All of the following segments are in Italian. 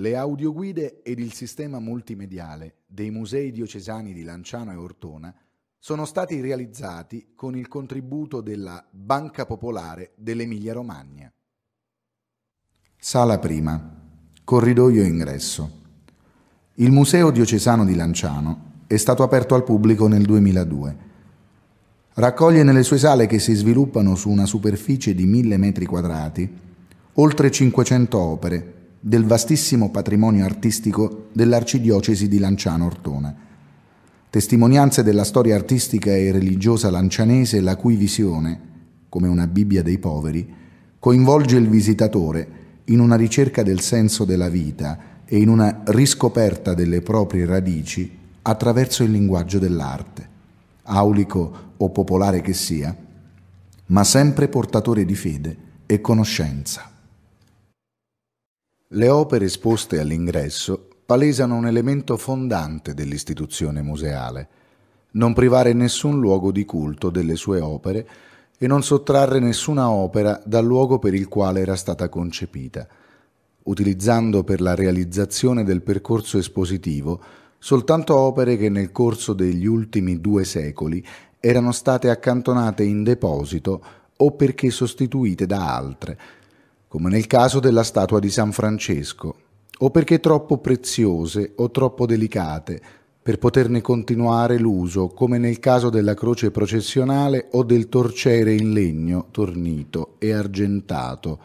Le audioguide ed il sistema multimediale dei musei diocesani di Lanciano e Ortona sono stati realizzati con il contributo della Banca Popolare dell'Emilia Romagna. Sala prima. Corridoio ingresso. Il Museo diocesano di Lanciano è stato aperto al pubblico nel 2002. Raccoglie nelle sue sale che si sviluppano su una superficie di 1000 metri quadrati oltre 500 opere del vastissimo patrimonio artistico dell'arcidiocesi di Lanciano Ortona. Testimonianze della storia artistica e religiosa lancianese la cui visione, come una Bibbia dei poveri, coinvolge il visitatore in una ricerca del senso della vita e in una riscoperta delle proprie radici attraverso il linguaggio dell'arte, aulico o popolare che sia, ma sempre portatore di fede e conoscenza. Le opere esposte all'ingresso palesano un elemento fondante dell'istituzione museale, non privare nessun luogo di culto delle sue opere e non sottrarre nessuna opera dal luogo per il quale era stata concepita, utilizzando per la realizzazione del percorso espositivo soltanto opere che nel corso degli ultimi due secoli erano state accantonate in deposito o perché sostituite da altre, come nel caso della statua di San Francesco, o perché troppo preziose o troppo delicate per poterne continuare l'uso, come nel caso della croce processionale o del torciere in legno tornito e argentato,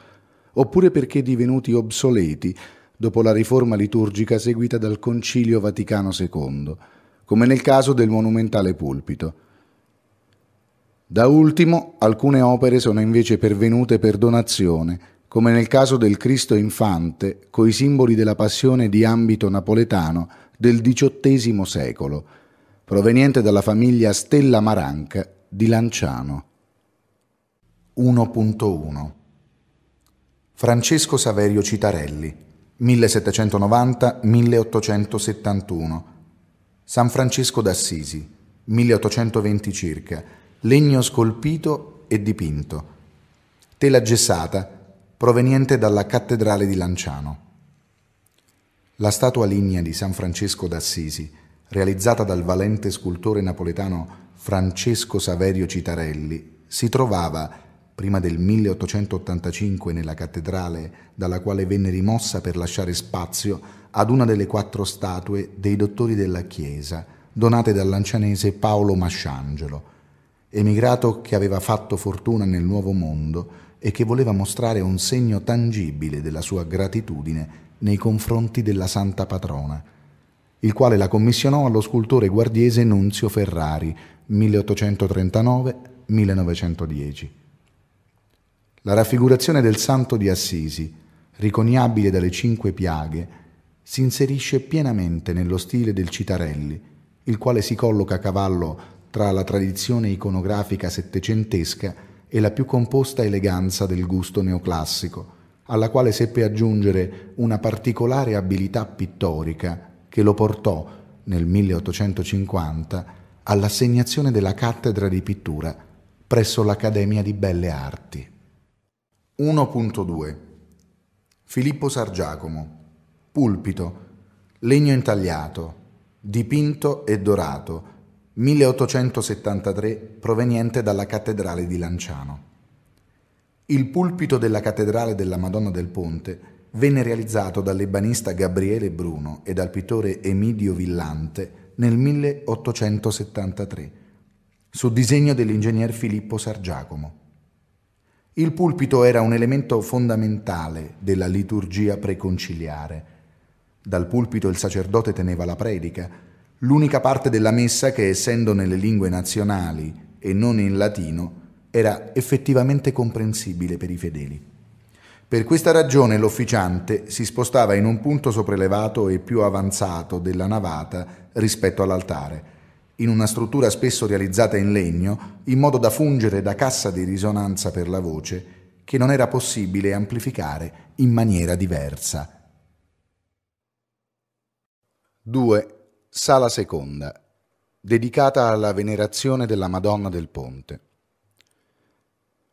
oppure perché divenuti obsoleti dopo la riforma liturgica seguita dal Concilio Vaticano II, come nel caso del monumentale pulpito. Da ultimo, alcune opere sono invece pervenute per donazione, come nel caso del Cristo infante, coi simboli della passione di ambito napoletano del XVIII secolo, proveniente dalla famiglia Stella Maranca di Lanciano. 1.1 Francesco Saverio Citarelli, 1790-1871 San Francesco d'Assisi, 1820 circa, legno scolpito e dipinto, tela gessata proveniente dalla cattedrale di Lanciano. La statua lignea di San Francesco d'Assisi, realizzata dal valente scultore napoletano Francesco Saverio Citarelli, si trovava, prima del 1885, nella cattedrale dalla quale venne rimossa per lasciare spazio ad una delle quattro statue dei dottori della Chiesa, donate dal lancianese Paolo Masciangelo, emigrato che aveva fatto fortuna nel Nuovo Mondo e che voleva mostrare un segno tangibile della sua gratitudine nei confronti della santa patrona, il quale la commissionò allo scultore guardiese Nunzio Ferrari 1839-1910. La raffigurazione del santo di Assisi, riconiabile dalle cinque piaghe, si inserisce pienamente nello stile del Citarelli, il quale si colloca a cavallo tra la tradizione iconografica settecentesca e la più composta eleganza del gusto neoclassico, alla quale seppe aggiungere una particolare abilità pittorica che lo portò, nel 1850, all'assegnazione della cattedra di pittura presso l'Accademia di Belle Arti. 1.2 Filippo Sargiacomo Pulpito, legno intagliato, dipinto e dorato, 1873 proveniente dalla cattedrale di Lanciano. Il pulpito della cattedrale della Madonna del Ponte venne realizzato dall'ebanista Gabriele Bruno e dal pittore Emidio Villante nel 1873, su disegno dell'ingegner Filippo Sargiacomo. Il pulpito era un elemento fondamentale della liturgia preconciliare. Dal pulpito il sacerdote teneva la predica, L'unica parte della messa che, essendo nelle lingue nazionali e non in latino, era effettivamente comprensibile per i fedeli. Per questa ragione l'officiante si spostava in un punto sopraelevato e più avanzato della navata rispetto all'altare, in una struttura spesso realizzata in legno, in modo da fungere da cassa di risonanza per la voce, che non era possibile amplificare in maniera diversa. 2. Sala seconda, dedicata alla venerazione della Madonna del Ponte.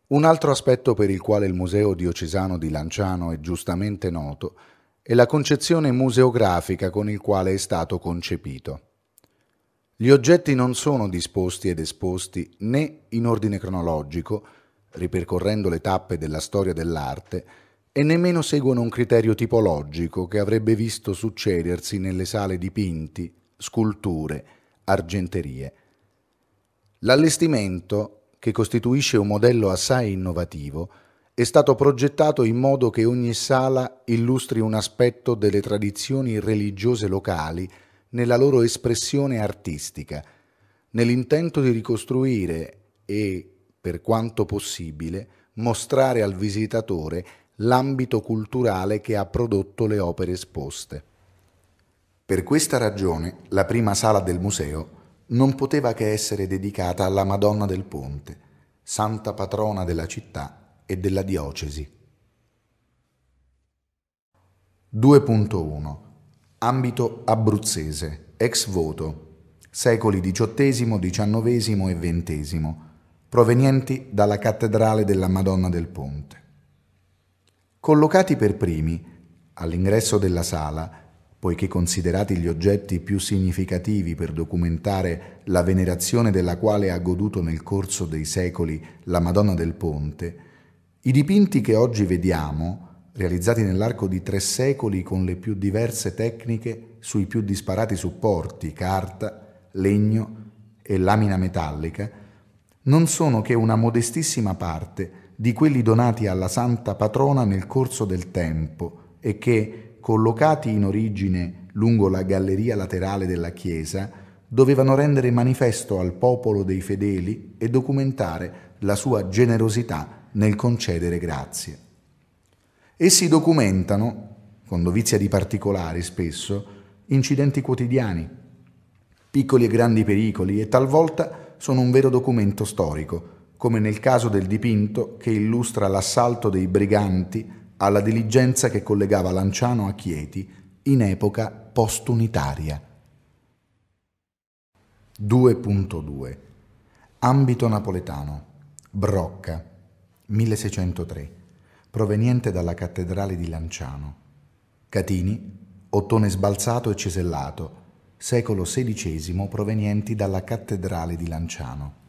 Un altro aspetto per il quale il Museo diocesano di Lanciano è giustamente noto è la concezione museografica con il quale è stato concepito. Gli oggetti non sono disposti ed esposti né in ordine cronologico, ripercorrendo le tappe della storia dell'arte, e nemmeno seguono un criterio tipologico che avrebbe visto succedersi nelle sale dipinti, sculture, argenterie. L'allestimento, che costituisce un modello assai innovativo, è stato progettato in modo che ogni sala illustri un aspetto delle tradizioni religiose locali nella loro espressione artistica, nell'intento di ricostruire e, per quanto possibile, mostrare al visitatore l'ambito culturale che ha prodotto le opere esposte. Per questa ragione la prima sala del museo non poteva che essere dedicata alla Madonna del Ponte, santa patrona della città e della diocesi. 2.1 Ambito abruzzese, ex voto, secoli XVIII, XIX e XX, provenienti dalla cattedrale della Madonna del Ponte. Collocati per primi, all'ingresso della sala, poiché considerati gli oggetti più significativi per documentare la venerazione della quale ha goduto nel corso dei secoli la Madonna del Ponte, i dipinti che oggi vediamo, realizzati nell'arco di tre secoli con le più diverse tecniche sui più disparati supporti, carta, legno e lamina metallica, non sono che una modestissima parte di quelli donati alla santa patrona nel corso del tempo e che, collocati in origine lungo la galleria laterale della chiesa, dovevano rendere manifesto al popolo dei fedeli e documentare la sua generosità nel concedere grazie. Essi documentano, con dovizia di particolari spesso, incidenti quotidiani, piccoli e grandi pericoli e talvolta sono un vero documento storico, come nel caso del dipinto che illustra l'assalto dei briganti alla diligenza che collegava Lanciano a Chieti in epoca postunitaria. 2.2 Ambito napoletano Brocca 1603 proveniente dalla cattedrale di Lanciano. Catini, ottone sbalzato e cesellato, secolo XVI provenienti dalla cattedrale di Lanciano.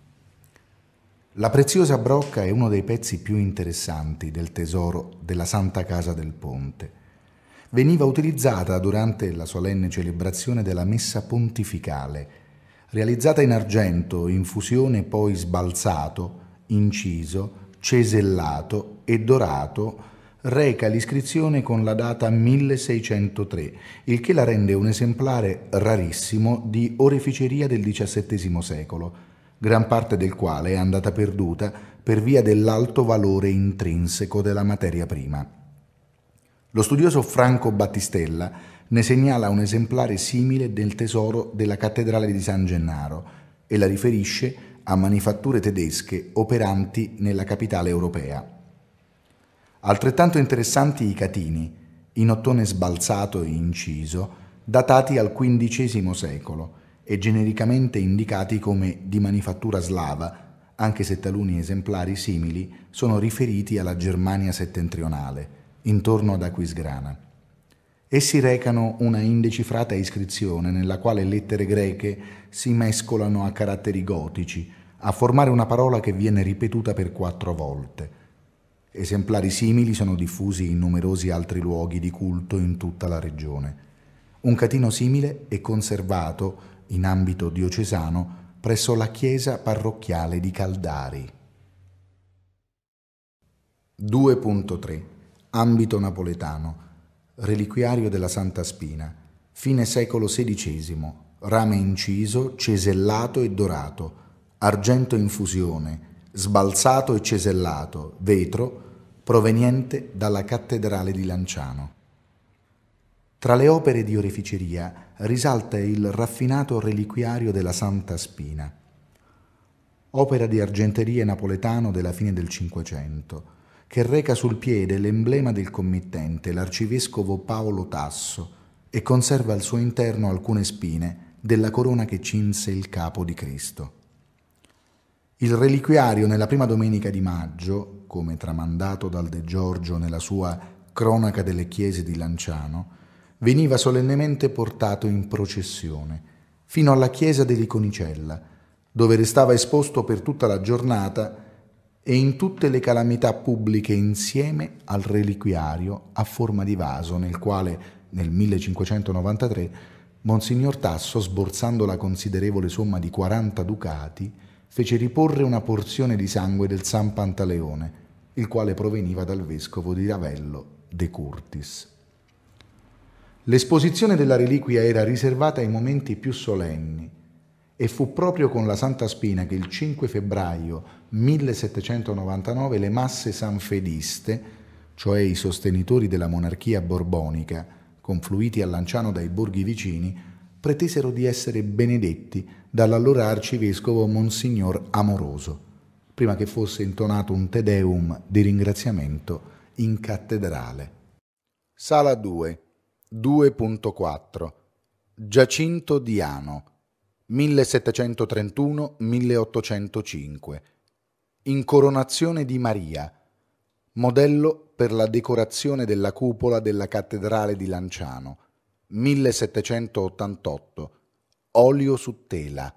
La preziosa brocca è uno dei pezzi più interessanti del tesoro della Santa Casa del Ponte. Veniva utilizzata durante la solenne celebrazione della messa pontificale, realizzata in argento, in fusione poi sbalzato, inciso, cesellato e dorato, reca l'iscrizione con la data 1603, il che la rende un esemplare rarissimo di oreficeria del XVII secolo gran parte del quale è andata perduta per via dell'alto valore intrinseco della materia prima. Lo studioso Franco Battistella ne segnala un esemplare simile del tesoro della cattedrale di San Gennaro e la riferisce a manifatture tedesche operanti nella capitale europea. Altrettanto interessanti i catini, in ottone sbalzato e inciso, datati al XV secolo, e genericamente indicati come di manifattura slava, anche se taluni esemplari simili sono riferiti alla Germania settentrionale, intorno ad Aquisgrana. Essi recano una indecifrata iscrizione nella quale lettere greche si mescolano a caratteri gotici, a formare una parola che viene ripetuta per quattro volte. Esemplari simili sono diffusi in numerosi altri luoghi di culto in tutta la regione. Un catino simile è conservato in ambito diocesano presso la chiesa parrocchiale di Caldari. 2.3 Ambito napoletano Reliquiario della Santa Spina Fine secolo XVI Rame inciso, cesellato e dorato Argento in fusione Sbalzato e cesellato Vetro Proveniente dalla cattedrale di Lanciano Tra le opere di oreficeria risalta il raffinato reliquiario della Santa Spina, opera di argenterie napoletano della fine del Cinquecento, che reca sul piede l'emblema del committente, l'arcivescovo Paolo Tasso, e conserva al suo interno alcune spine della corona che cinse il capo di Cristo. Il reliquiario nella prima domenica di maggio, come tramandato dal De Giorgio nella sua Cronaca delle Chiese di Lanciano, veniva solennemente portato in processione fino alla chiesa dell'Iconicella, dove restava esposto per tutta la giornata e in tutte le calamità pubbliche insieme al reliquiario a forma di vaso nel quale nel 1593 Monsignor Tasso, sborsando la considerevole somma di 40 ducati, fece riporre una porzione di sangue del San Pantaleone, il quale proveniva dal vescovo di Ravello De Curtis. L'esposizione della reliquia era riservata ai momenti più solenni e fu proprio con la Santa Spina che il 5 febbraio 1799 le masse sanfediste, cioè i sostenitori della monarchia borbonica, confluiti a Lanciano dai borghi vicini, pretesero di essere benedetti dall'allora arcivescovo Monsignor Amoroso, prima che fosse intonato un Te Deum di ringraziamento in cattedrale. Sala 2 2.4 Giacinto Diano 1731-1805 Incoronazione di Maria Modello per la decorazione della cupola della cattedrale di Lanciano 1788 Olio su tela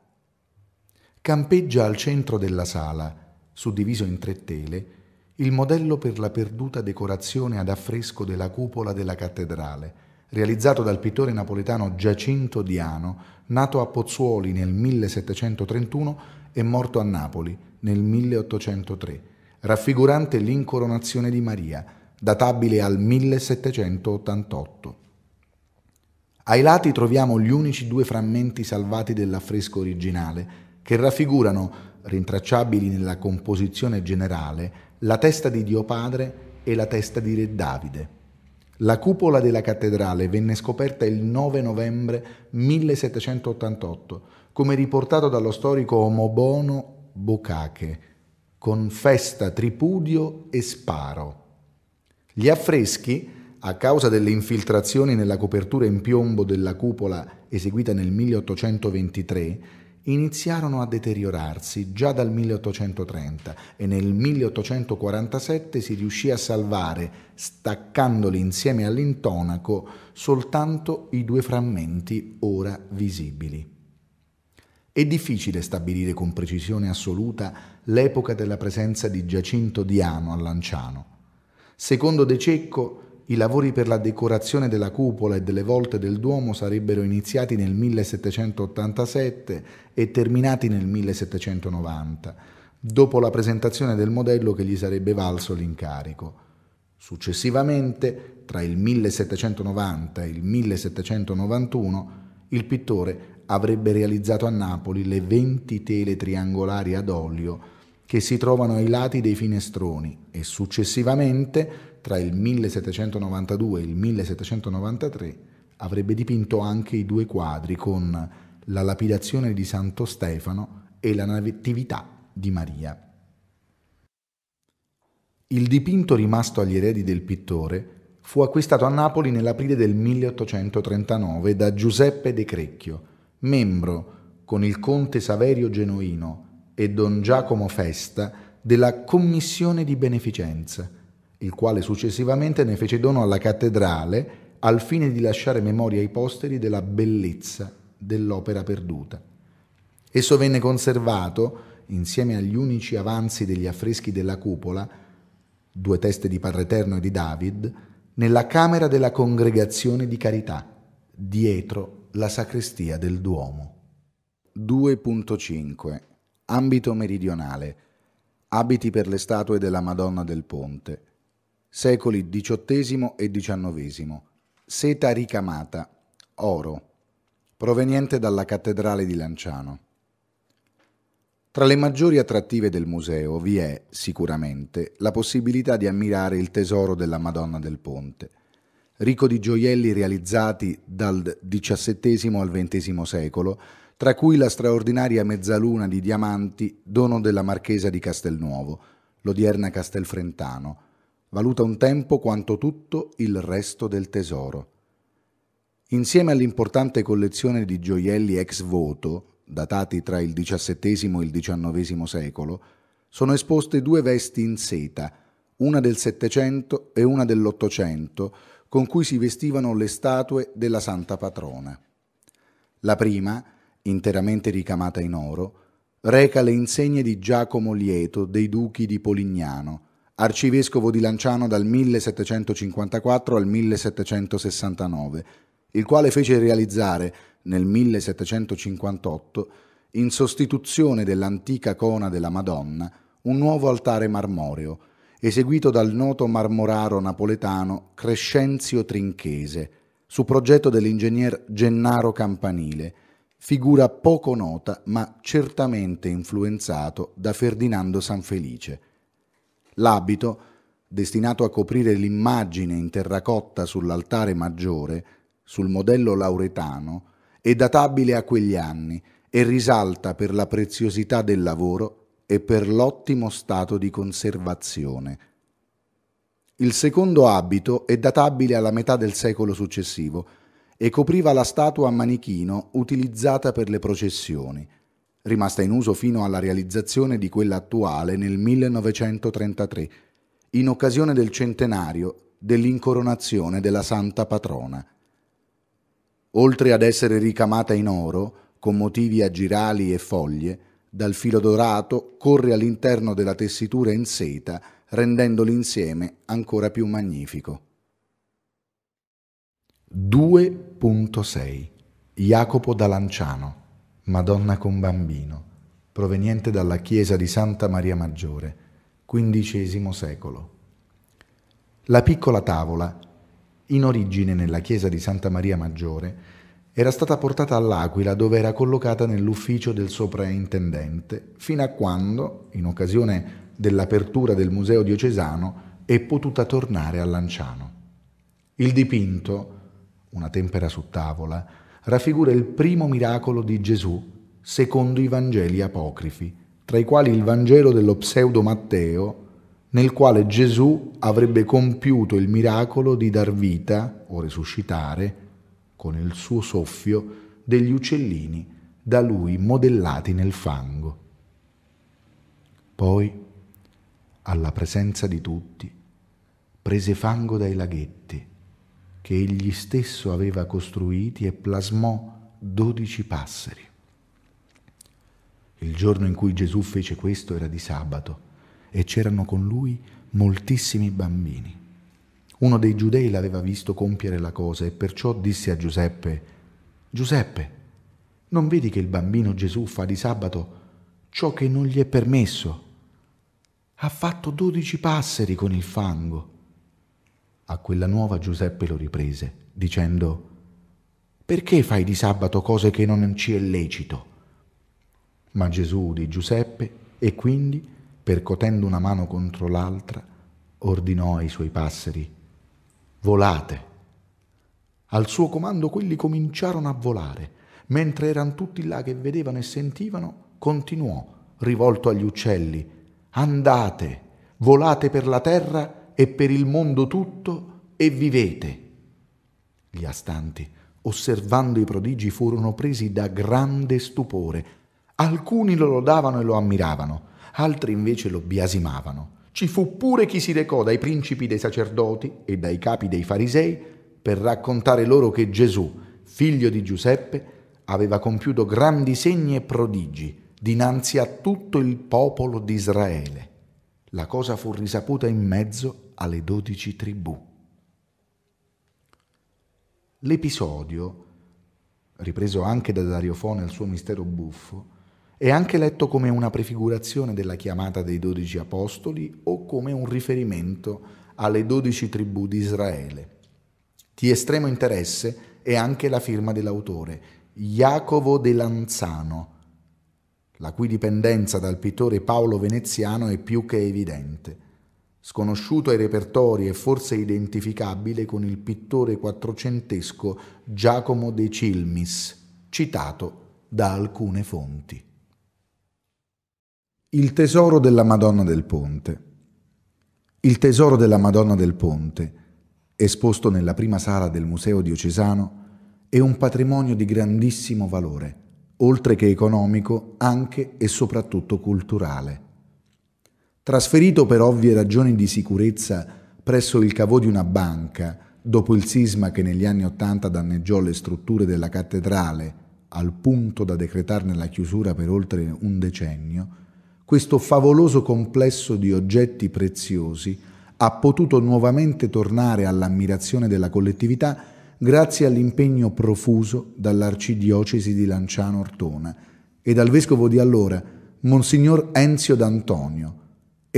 Campeggia al centro della sala, suddiviso in tre tele, il modello per la perduta decorazione ad affresco della cupola della cattedrale realizzato dal pittore napoletano Giacinto Diano, nato a Pozzuoli nel 1731 e morto a Napoli nel 1803, raffigurante l'incoronazione di Maria, databile al 1788. Ai lati troviamo gli unici due frammenti salvati dell'affresco originale, che raffigurano, rintracciabili nella composizione generale, la testa di Dio Padre e la testa di Re Davide. La cupola della cattedrale venne scoperta il 9 novembre 1788, come riportato dallo storico Omobono Boccache, con festa, tripudio e sparo. Gli affreschi, a causa delle infiltrazioni nella copertura in piombo della cupola eseguita nel 1823, iniziarono a deteriorarsi già dal 1830 e nel 1847 si riuscì a salvare, staccandoli insieme all'intonaco, soltanto i due frammenti ora visibili. È difficile stabilire con precisione assoluta l'epoca della presenza di Giacinto Diano a Lanciano. Secondo De Cecco, i lavori per la decorazione della cupola e delle volte del Duomo sarebbero iniziati nel 1787 e terminati nel 1790, dopo la presentazione del modello che gli sarebbe valso l'incarico. Successivamente, tra il 1790 e il 1791, il pittore avrebbe realizzato a Napoli le 20 tele triangolari ad olio che si trovano ai lati dei finestroni e successivamente tra il 1792 e il 1793 avrebbe dipinto anche i due quadri con la lapidazione di Santo Stefano e la Natività di Maria. Il dipinto rimasto agli eredi del pittore fu acquistato a Napoli nell'aprile del 1839 da Giuseppe De Crecchio, membro, con il conte Saverio Genuino e don Giacomo Festa, della Commissione di Beneficenza, il quale successivamente ne fece dono alla cattedrale al fine di lasciare memoria ai posteri della bellezza dell'opera perduta. Esso venne conservato, insieme agli unici avanzi degli affreschi della cupola, due teste di Parreterno e di David, nella camera della congregazione di carità, dietro la sacrestia del Duomo. 2.5 Ambito meridionale Abiti per le statue della Madonna del Ponte secoli XVIII e XIX, seta ricamata, oro, proveniente dalla cattedrale di Lanciano. Tra le maggiori attrattive del museo vi è, sicuramente, la possibilità di ammirare il tesoro della Madonna del Ponte, ricco di gioielli realizzati dal XVII al XX secolo, tra cui la straordinaria mezzaluna di diamanti dono della Marchesa di Castelnuovo, l'odierna Castelfrentano, valuta un tempo quanto tutto il resto del tesoro. Insieme all'importante collezione di gioielli ex voto, datati tra il XVII e il XIX secolo, sono esposte due vesti in seta, una del Settecento e una dell'Ottocento, con cui si vestivano le statue della Santa Patrona. La prima, interamente ricamata in oro, reca le insegne di Giacomo Lieto dei duchi di Polignano, arcivescovo di Lanciano dal 1754 al 1769, il quale fece realizzare nel 1758, in sostituzione dell'antica cona della Madonna, un nuovo altare marmoreo, eseguito dal noto marmoraro napoletano Crescenzio Trinchese, su progetto dell'ingegner Gennaro Campanile, figura poco nota ma certamente influenzato da Ferdinando Sanfelice. L'abito, destinato a coprire l'immagine in terracotta sull'altare maggiore, sul modello lauretano, è databile a quegli anni e risalta per la preziosità del lavoro e per l'ottimo stato di conservazione. Il secondo abito è databile alla metà del secolo successivo e copriva la statua a manichino utilizzata per le processioni rimasta in uso fino alla realizzazione di quella attuale nel 1933, in occasione del centenario dell'incoronazione della Santa Patrona. Oltre ad essere ricamata in oro, con motivi a girali e foglie, dal filo dorato corre all'interno della tessitura in seta, rendendo l'insieme ancora più magnifico. 2.6 Jacopo da Lanciano Madonna con bambino, proveniente dalla chiesa di Santa Maria Maggiore, XV secolo. La piccola tavola, in origine nella chiesa di Santa Maria Maggiore, era stata portata all'Aquila dove era collocata nell'ufficio del sopraintendente, fino a quando, in occasione dell'apertura del Museo diocesano, è potuta tornare a Lanciano. Il dipinto, una tempera su tavola, raffigura il primo miracolo di Gesù secondo i Vangeli apocrifi, tra i quali il Vangelo dello pseudo Matteo, nel quale Gesù avrebbe compiuto il miracolo di dar vita o resuscitare con il suo soffio degli uccellini da lui modellati nel fango. Poi, alla presenza di tutti, prese fango dai laghetti che egli stesso aveva costruiti e plasmò dodici passeri. Il giorno in cui Gesù fece questo era di sabato e c'erano con lui moltissimi bambini. Uno dei giudei l'aveva visto compiere la cosa e perciò disse a Giuseppe, Giuseppe, non vedi che il bambino Gesù fa di sabato ciò che non gli è permesso? Ha fatto dodici passeri con il fango. A quella nuova Giuseppe lo riprese, dicendo Perché fai di sabato cose che non ci è lecito? Ma Gesù di Giuseppe e quindi, percotendo una mano contro l'altra, ordinò ai suoi passeri Volate. Al suo comando quelli cominciarono a volare. Mentre erano tutti là che vedevano e sentivano, continuò, rivolto agli uccelli Andate, volate per la terra e per il mondo tutto e vivete. Gli astanti, osservando i prodigi, furono presi da grande stupore. Alcuni lo lodavano e lo ammiravano, altri invece lo biasimavano. Ci fu pure chi si recò dai principi dei sacerdoti e dai capi dei farisei per raccontare loro che Gesù, figlio di Giuseppe, aveva compiuto grandi segni e prodigi dinanzi a tutto il popolo di Israele. La cosa fu risaputa in mezzo alle dodici tribù. L'episodio, ripreso anche da Dario Fo nel suo mistero buffo, è anche letto come una prefigurazione della chiamata dei dodici apostoli o come un riferimento alle dodici tribù di Israele. Di estremo interesse è anche la firma dell'autore, Jacopo de Lanzano, la cui dipendenza dal pittore Paolo Veneziano è più che evidente sconosciuto ai repertori e forse identificabile con il pittore quattrocentesco Giacomo de Cilmis, citato da alcune fonti. Il tesoro della Madonna del Ponte. Il tesoro della Madonna del Ponte, esposto nella prima sala del Museo diocesano, è un patrimonio di grandissimo valore, oltre che economico, anche e soprattutto culturale Trasferito per ovvie ragioni di sicurezza presso il cavò di una banca, dopo il sisma che negli anni Ottanta danneggiò le strutture della cattedrale, al punto da decretarne la chiusura per oltre un decennio, questo favoloso complesso di oggetti preziosi ha potuto nuovamente tornare all'ammirazione della collettività grazie all'impegno profuso dall'arcidiocesi di Lanciano Ortona e dal vescovo di allora, Monsignor Enzio D'Antonio,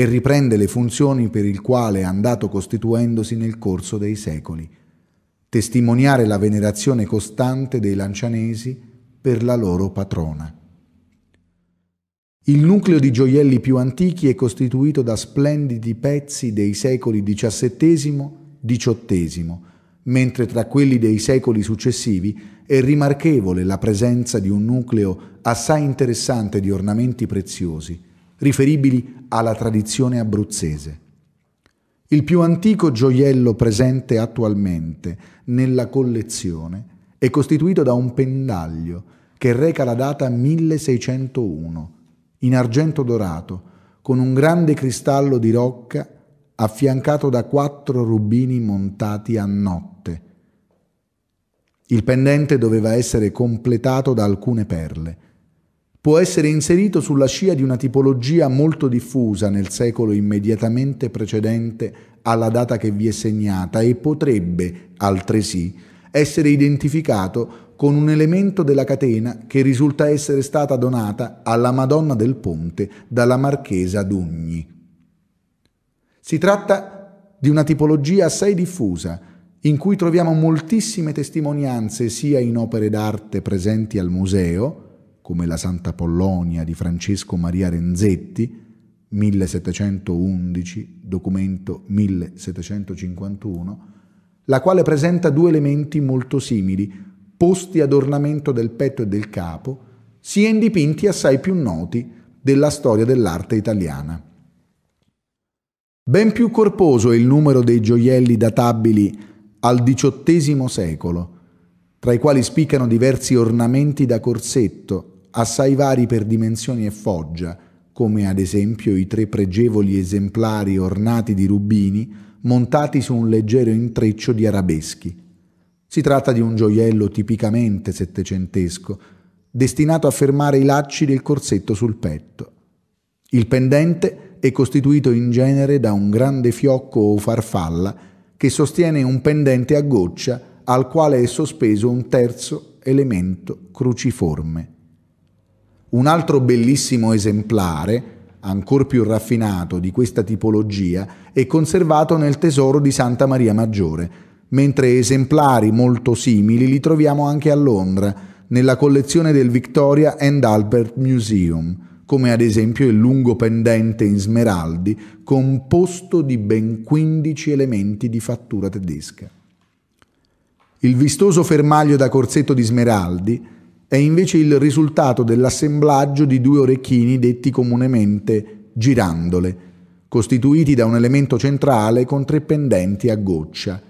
e riprende le funzioni per il quale è andato costituendosi nel corso dei secoli, testimoniare la venerazione costante dei lancianesi per la loro patrona. Il nucleo di gioielli più antichi è costituito da splendidi pezzi dei secoli XVII, XVIII, mentre tra quelli dei secoli successivi è rimarchevole la presenza di un nucleo assai interessante di ornamenti preziosi, riferibili alla tradizione abruzzese. Il più antico gioiello presente attualmente nella collezione è costituito da un pendaglio che reca la data 1601, in argento dorato, con un grande cristallo di rocca affiancato da quattro rubini montati a notte. Il pendente doveva essere completato da alcune perle può essere inserito sulla scia di una tipologia molto diffusa nel secolo immediatamente precedente alla data che vi è segnata e potrebbe, altresì, essere identificato con un elemento della catena che risulta essere stata donata alla Madonna del Ponte dalla Marchesa d'Ugni. Si tratta di una tipologia assai diffusa, in cui troviamo moltissime testimonianze sia in opere d'arte presenti al museo, come la Santa Polonia di Francesco Maria Renzetti, 1711, documento 1751, la quale presenta due elementi molto simili, posti ad ornamento del petto e del capo, sia in dipinti assai più noti della storia dell'arte italiana. Ben più corposo è il numero dei gioielli databili al XVIII secolo, tra i quali spiccano diversi ornamenti da corsetto, assai vari per dimensioni e foggia, come ad esempio i tre pregevoli esemplari ornati di rubini montati su un leggero intreccio di arabeschi. Si tratta di un gioiello tipicamente settecentesco, destinato a fermare i lacci del corsetto sul petto. Il pendente è costituito in genere da un grande fiocco o farfalla che sostiene un pendente a goccia al quale è sospeso un terzo elemento cruciforme. Un altro bellissimo esemplare, ancor più raffinato di questa tipologia, è conservato nel tesoro di Santa Maria Maggiore, mentre esemplari molto simili li troviamo anche a Londra, nella collezione del Victoria and Albert Museum, come ad esempio il lungo pendente in smeraldi composto di ben 15 elementi di fattura tedesca. Il vistoso fermaglio da corsetto di smeraldi è invece il risultato dell'assemblaggio di due orecchini detti comunemente girandole, costituiti da un elemento centrale con tre pendenti a goccia,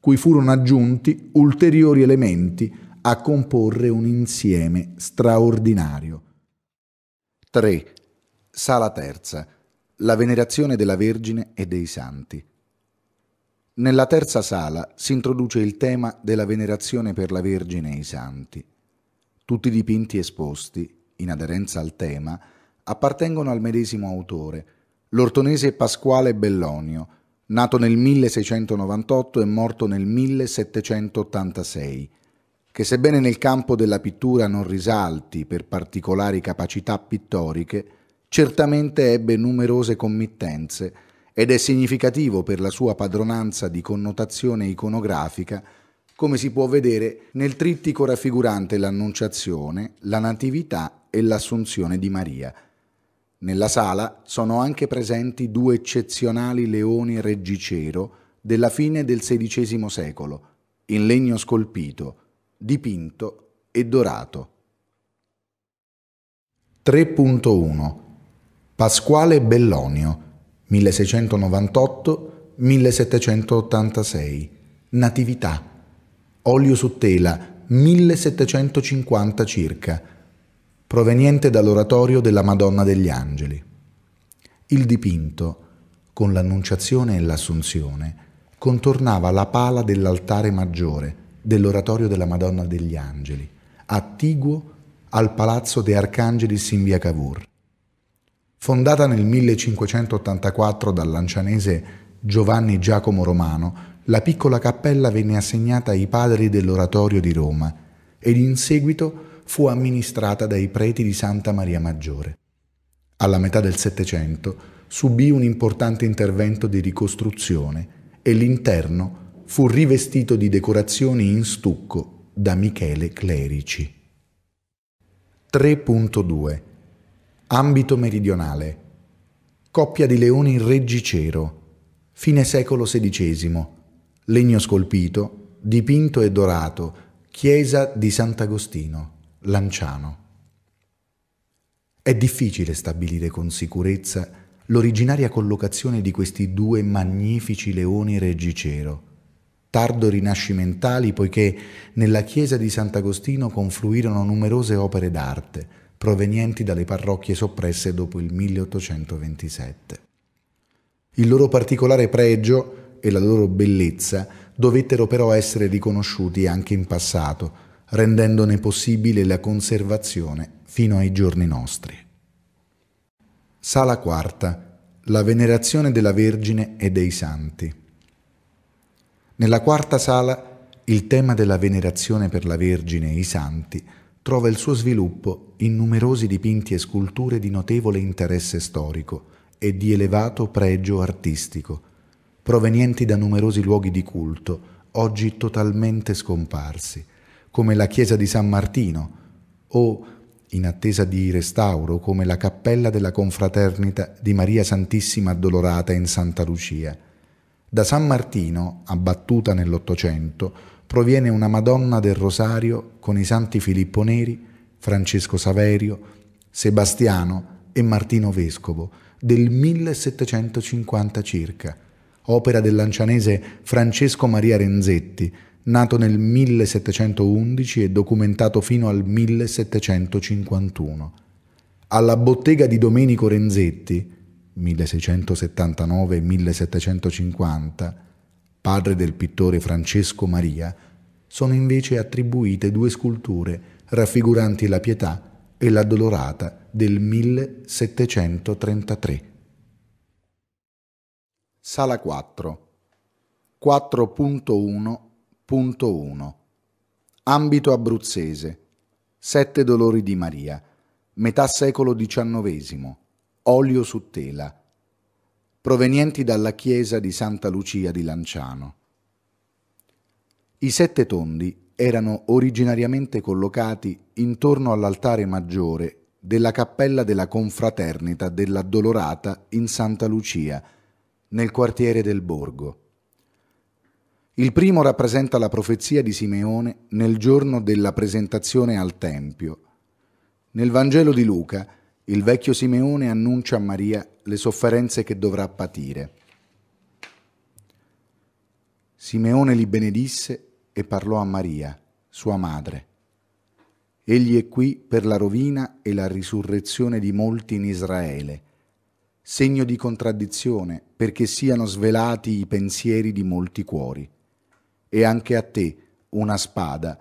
cui furono aggiunti ulteriori elementi a comporre un insieme straordinario. 3. Sala terza. La venerazione della Vergine e dei Santi. Nella terza sala si introduce il tema della venerazione per la Vergine e i Santi tutti i dipinti esposti, in aderenza al tema, appartengono al medesimo autore, l'ortonese Pasquale Bellonio, nato nel 1698 e morto nel 1786, che sebbene nel campo della pittura non risalti per particolari capacità pittoriche, certamente ebbe numerose committenze ed è significativo per la sua padronanza di connotazione iconografica come si può vedere nel trittico raffigurante l'Annunciazione, la Natività e l'Assunzione di Maria. Nella sala sono anche presenti due eccezionali leoni reggicero della fine del XVI secolo, in legno scolpito, dipinto e dorato. 3.1 Pasquale Bellonio 1698-1786 Natività olio su tela, 1750 circa, proveniente dall'oratorio della Madonna degli Angeli. Il dipinto, con l'Annunciazione e l'Assunzione, contornava la pala dell'altare maggiore dell'oratorio della Madonna degli Angeli, attiguo al palazzo De Arcangelis in via Cavour. Fondata nel 1584 dal lancianese Giovanni Giacomo Romano, la piccola cappella venne assegnata ai padri dell'oratorio di Roma ed in seguito fu amministrata dai preti di Santa Maria Maggiore. Alla metà del Settecento subì un importante intervento di ricostruzione e l'interno fu rivestito di decorazioni in stucco da Michele Clerici. 3.2 Ambito meridionale Coppia di leoni in Reggicero, fine secolo XVI, legno scolpito, dipinto e dorato, chiesa di Sant'Agostino, Lanciano. È difficile stabilire con sicurezza l'originaria collocazione di questi due magnifici leoni reggicero, tardo rinascimentali poiché nella chiesa di Sant'Agostino confluirono numerose opere d'arte provenienti dalle parrocchie soppresse dopo il 1827. Il loro particolare pregio è e la loro bellezza dovettero però essere riconosciuti anche in passato, rendendone possibile la conservazione fino ai giorni nostri. Sala quarta. La venerazione della Vergine e dei Santi. Nella quarta sala il tema della venerazione per la Vergine e i Santi trova il suo sviluppo in numerosi dipinti e sculture di notevole interesse storico e di elevato pregio artistico, provenienti da numerosi luoghi di culto, oggi totalmente scomparsi, come la chiesa di San Martino o, in attesa di restauro, come la cappella della confraternita di Maria Santissima Addolorata in Santa Lucia. Da San Martino, abbattuta nell'Ottocento, proviene una Madonna del Rosario con i santi Filippo Neri, Francesco Saverio, Sebastiano e Martino Vescovo del 1750 circa opera del lancianese Francesco Maria Renzetti, nato nel 1711 e documentato fino al 1751. Alla bottega di Domenico Renzetti, 1679-1750, padre del pittore Francesco Maria, sono invece attribuite due sculture raffiguranti la pietà e l'addolorata del 1733. Sala 4. 4.1.1. Ambito abruzzese. Sette dolori di Maria. Metà secolo XIX. Olio su tela. Provenienti dalla chiesa di Santa Lucia di Lanciano. I sette tondi erano originariamente collocati intorno all'altare maggiore della cappella della confraternita della Dolorata in Santa Lucia, nel quartiere del borgo. Il primo rappresenta la profezia di Simeone nel giorno della presentazione al Tempio. Nel Vangelo di Luca, il vecchio Simeone annuncia a Maria le sofferenze che dovrà patire. Simeone li benedisse e parlò a Maria, sua madre. Egli è qui per la rovina e la risurrezione di molti in Israele segno di contraddizione, perché siano svelati i pensieri di molti cuori. E anche a te una spada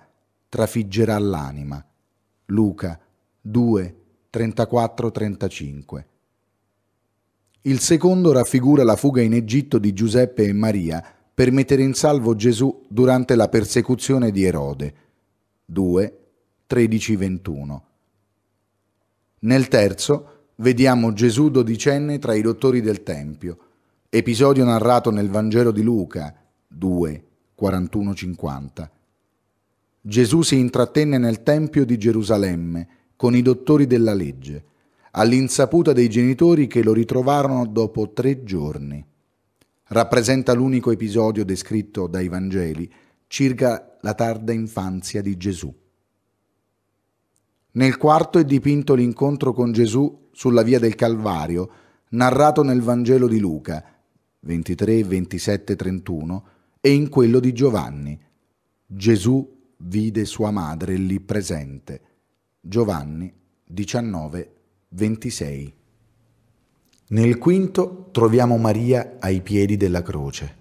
trafiggerà l'anima. Luca 2, 34-35. Il secondo raffigura la fuga in Egitto di Giuseppe e Maria per mettere in salvo Gesù durante la persecuzione di Erode. 2, 13-21. Nel terzo vediamo Gesù dodicenne tra i dottori del Tempio, episodio narrato nel Vangelo di Luca 2, 41-50. Gesù si intrattenne nel Tempio di Gerusalemme con i dottori della legge, all'insaputa dei genitori che lo ritrovarono dopo tre giorni. Rappresenta l'unico episodio descritto dai Vangeli circa la tarda infanzia di Gesù. Nel quarto è dipinto l'incontro con Gesù sulla via del Calvario, narrato nel Vangelo di Luca 23, 27, 31 e in quello di Giovanni. Gesù vide sua madre lì presente. Giovanni 19, 26. Nel quinto troviamo Maria ai piedi della croce.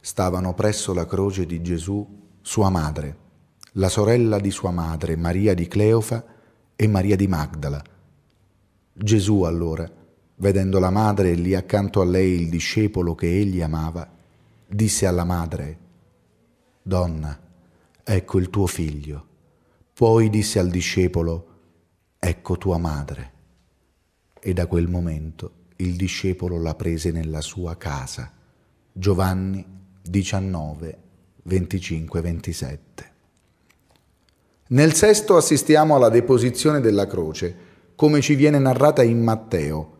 Stavano presso la croce di Gesù sua madre la sorella di sua madre, Maria di Cleofa, e Maria di Magdala. Gesù allora, vedendo la madre e lì accanto a lei il discepolo che egli amava, disse alla madre, Donna, ecco il tuo figlio. Poi disse al discepolo, Ecco tua madre. E da quel momento il discepolo la prese nella sua casa. Giovanni 19, 25, 27. Nel sesto assistiamo alla deposizione della croce, come ci viene narrata in Matteo.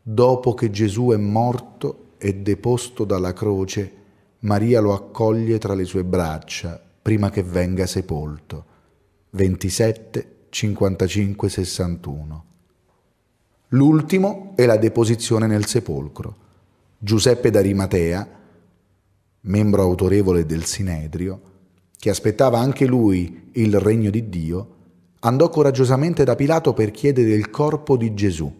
Dopo che Gesù è morto e deposto dalla croce, Maria lo accoglie tra le sue braccia prima che venga sepolto. 27, 55, 61. L'ultimo è la deposizione nel sepolcro. Giuseppe d'Arimatea, membro autorevole del Sinedrio, che aspettava anche lui il regno di Dio, andò coraggiosamente da Pilato per chiedere il corpo di Gesù.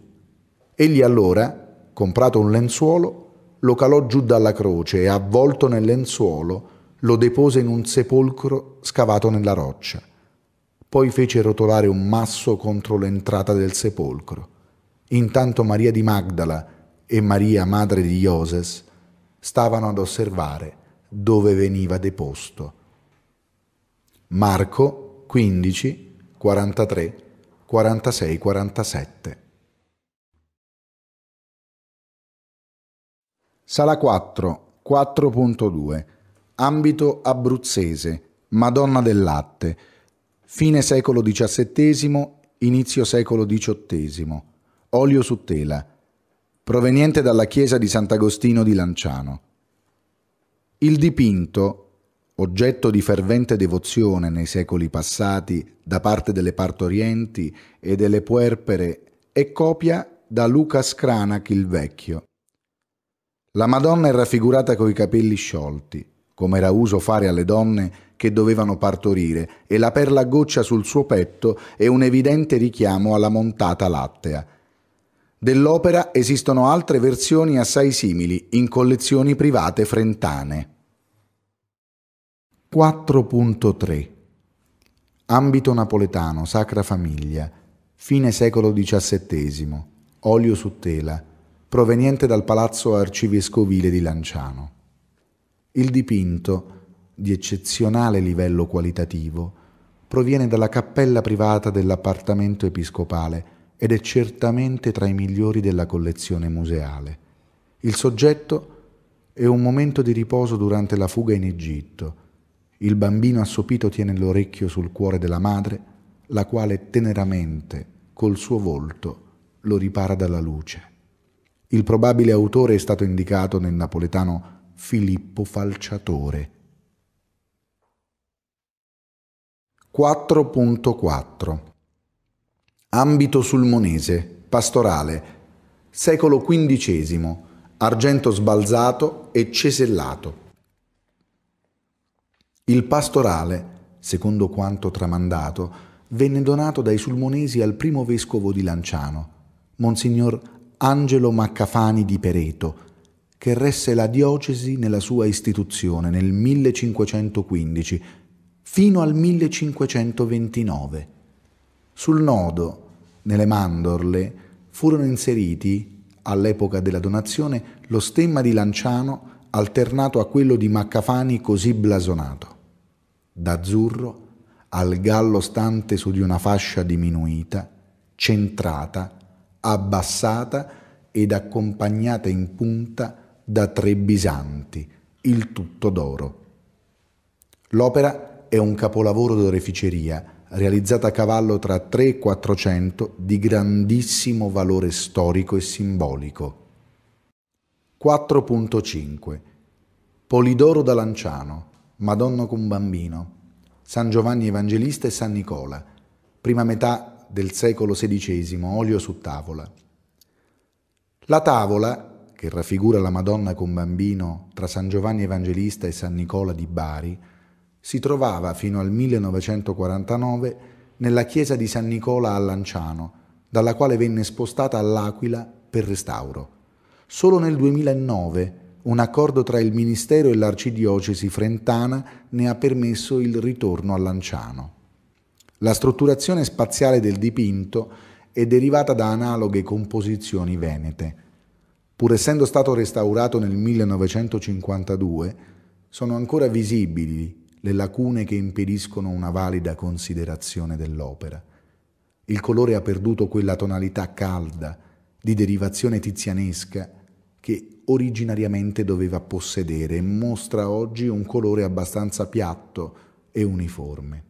Egli allora, comprato un lenzuolo, lo calò giù dalla croce e avvolto nel lenzuolo lo depose in un sepolcro scavato nella roccia. Poi fece rotolare un masso contro l'entrata del sepolcro. Intanto Maria di Magdala e Maria, madre di Ioses, stavano ad osservare dove veniva deposto Marco 15, 43, 46, 47. Sala 4, 4.2. Ambito abruzzese, Madonna del Latte. Fine secolo XVII, inizio secolo XVIII. Olio su tela. Proveniente dalla chiesa di Sant'Agostino di Lanciano. Il dipinto oggetto di fervente devozione nei secoli passati da parte delle partorienti e delle puerpere, è copia da Luca Scranach il Vecchio. La Madonna è raffigurata coi capelli sciolti, come era uso fare alle donne che dovevano partorire, e la perla goccia sul suo petto è un evidente richiamo alla montata lattea. Dell'opera esistono altre versioni assai simili in collezioni private frentane. 4.3 Ambito napoletano, Sacra Famiglia, fine secolo XVII, olio su tela, proveniente dal palazzo arcivescovile di Lanciano. Il dipinto, di eccezionale livello qualitativo, proviene dalla cappella privata dell'appartamento episcopale ed è certamente tra i migliori della collezione museale. Il soggetto è un momento di riposo durante la fuga in Egitto, il bambino assopito tiene l'orecchio sul cuore della madre, la quale teneramente, col suo volto, lo ripara dalla luce. Il probabile autore è stato indicato nel napoletano Filippo Falciatore. 4.4 Ambito sulmonese, pastorale, secolo XV, argento sbalzato e cesellato. Il pastorale, secondo quanto tramandato, venne donato dai sulmonesi al primo vescovo di Lanciano, Monsignor Angelo Maccafani di Pereto, che resse la diocesi nella sua istituzione nel 1515 fino al 1529. Sul nodo, nelle mandorle, furono inseriti, all'epoca della donazione, lo stemma di Lanciano alternato a quello di Maccafani così blasonato. D'azzurro al gallo stante su di una fascia diminuita, centrata, abbassata ed accompagnata in punta da tre bisanti, il tutto d'oro. L'opera è un capolavoro d'oreficeria realizzata a cavallo tra 3 e 400 di grandissimo valore storico e simbolico. 4.5 Polidoro da Lanciano, Madonna con bambino, San Giovanni Evangelista e San Nicola, prima metà del secolo XVI, olio su tavola. La tavola, che raffigura la Madonna con bambino tra San Giovanni Evangelista e San Nicola di Bari, si trovava fino al 1949 nella chiesa di San Nicola a Lanciano, dalla quale venne spostata all'Aquila per restauro solo nel 2009 un accordo tra il Ministero e l'Arcidiocesi frentana ne ha permesso il ritorno a Lanciano. La strutturazione spaziale del dipinto è derivata da analoghe composizioni venete. Pur essendo stato restaurato nel 1952, sono ancora visibili le lacune che impediscono una valida considerazione dell'opera. Il colore ha perduto quella tonalità calda, di derivazione tizianesca, che originariamente doveva possedere e mostra oggi un colore abbastanza piatto e uniforme.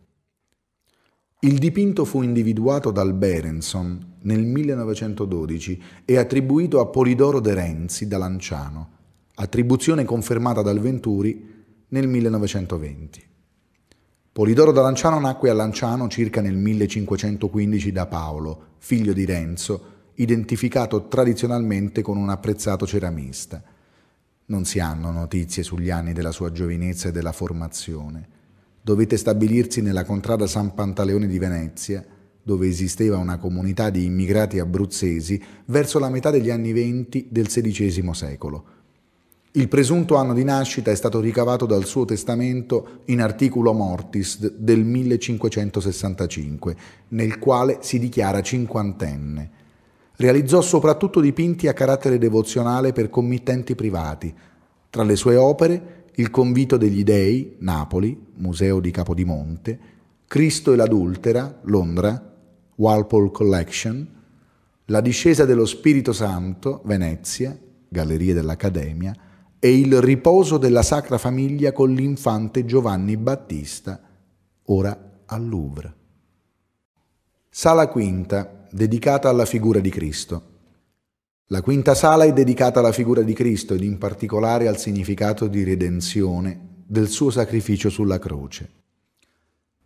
Il dipinto fu individuato dal Berenson nel 1912 e attribuito a Polidoro De Renzi da Lanciano, attribuzione confermata dal Venturi nel 1920. Polidoro da Lanciano nacque a Lanciano circa nel 1515 da Paolo, figlio di Renzo, identificato tradizionalmente con un apprezzato ceramista. Non si hanno notizie sugli anni della sua giovinezza e della formazione. Dovette stabilirsi nella contrada San Pantaleone di Venezia, dove esisteva una comunità di immigrati abruzzesi, verso la metà degli anni venti del XVI secolo. Il presunto anno di nascita è stato ricavato dal suo testamento in articolo mortis del 1565, nel quale si dichiara cinquantenne Realizzò soprattutto dipinti a carattere devozionale per committenti privati. Tra le sue opere, Il convito degli dei, Napoli, Museo di Capodimonte, Cristo e l'adultera, Londra, Walpole Collection, La discesa dello Spirito Santo, Venezia, Gallerie dell'Accademia, e il riposo della Sacra Famiglia con l'infante Giovanni Battista, ora al Louvre. Sala quinta, dedicata alla figura di Cristo. La quinta sala è dedicata alla figura di Cristo ed in particolare al significato di redenzione del suo sacrificio sulla croce.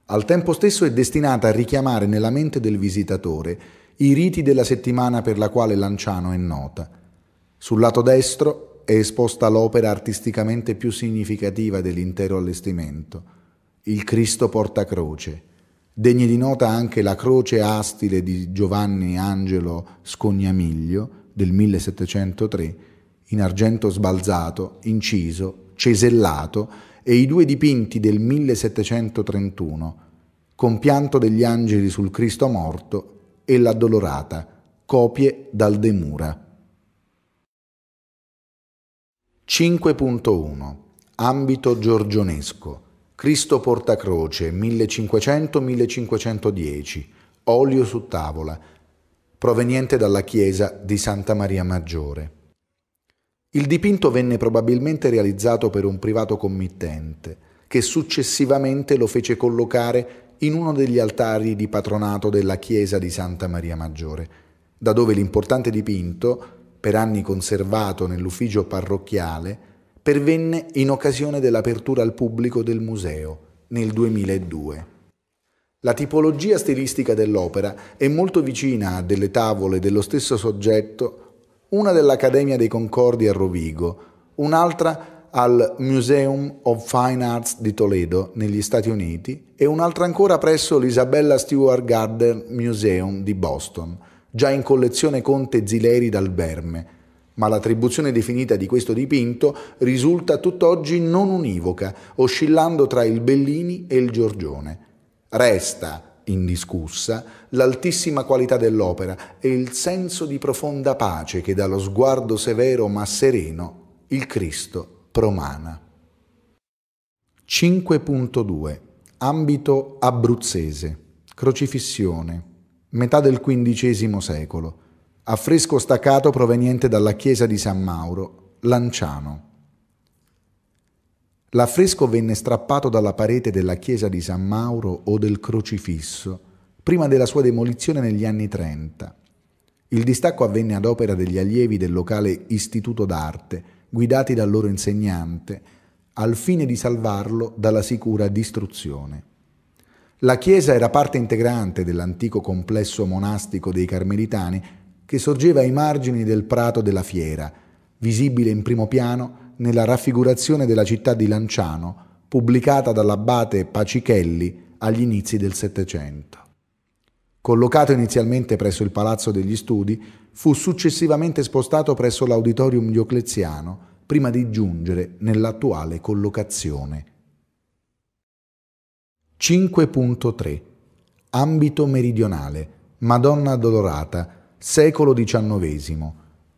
Al tempo stesso è destinata a richiamare nella mente del visitatore i riti della settimana per la quale Lanciano è nota. Sul lato destro è esposta l'opera artisticamente più significativa dell'intero allestimento, il Cristo porta croce, Degni di nota anche la croce astile di Giovanni Angelo Scognamiglio del 1703, in argento sbalzato, inciso, cesellato, e i due dipinti del 1731, Compianto degli angeli sul Cristo morto e L'Addolorata, copie dal Demura. 5.1 Ambito giorgionesco Cristo porta croce 1500-1510, olio su tavola, proveniente dalla chiesa di Santa Maria Maggiore. Il dipinto venne probabilmente realizzato per un privato committente, che successivamente lo fece collocare in uno degli altari di patronato della chiesa di Santa Maria Maggiore, da dove l'importante dipinto, per anni conservato nell'ufficio parrocchiale, pervenne in occasione dell'apertura al pubblico del museo nel 2002. La tipologia stilistica dell'opera è molto vicina a delle tavole dello stesso soggetto, una dell'Accademia dei Concordi a Rovigo, un'altra al Museum of Fine Arts di Toledo negli Stati Uniti e un'altra ancora presso l'Isabella Stewart Garden Museum di Boston, già in collezione Conte Zileri dal Verme, ma l'attribuzione definita di questo dipinto risulta tutt'oggi non univoca, oscillando tra il Bellini e il Giorgione. Resta indiscussa l'altissima qualità dell'opera e il senso di profonda pace che dallo sguardo severo ma sereno il Cristo promana. 5.2 Ambito abruzzese Crocifissione Metà del XV secolo affresco staccato proveniente dalla chiesa di San Mauro, Lanciano. L'affresco venne strappato dalla parete della chiesa di San Mauro o del Crocifisso prima della sua demolizione negli anni 30. Il distacco avvenne ad opera degli allievi del locale Istituto d'Arte, guidati dal loro insegnante, al fine di salvarlo dalla sicura distruzione. La chiesa era parte integrante dell'antico complesso monastico dei Carmelitani che sorgeva ai margini del prato della fiera, visibile in primo piano nella raffigurazione della città di Lanciano, pubblicata dall'abbate Pacichelli agli inizi del Settecento. Collocato inizialmente presso il Palazzo degli Studi, fu successivamente spostato presso l'Auditorium Diocleziano, prima di giungere nell'attuale collocazione. 5.3 Ambito meridionale Madonna Dolorata secolo XIX,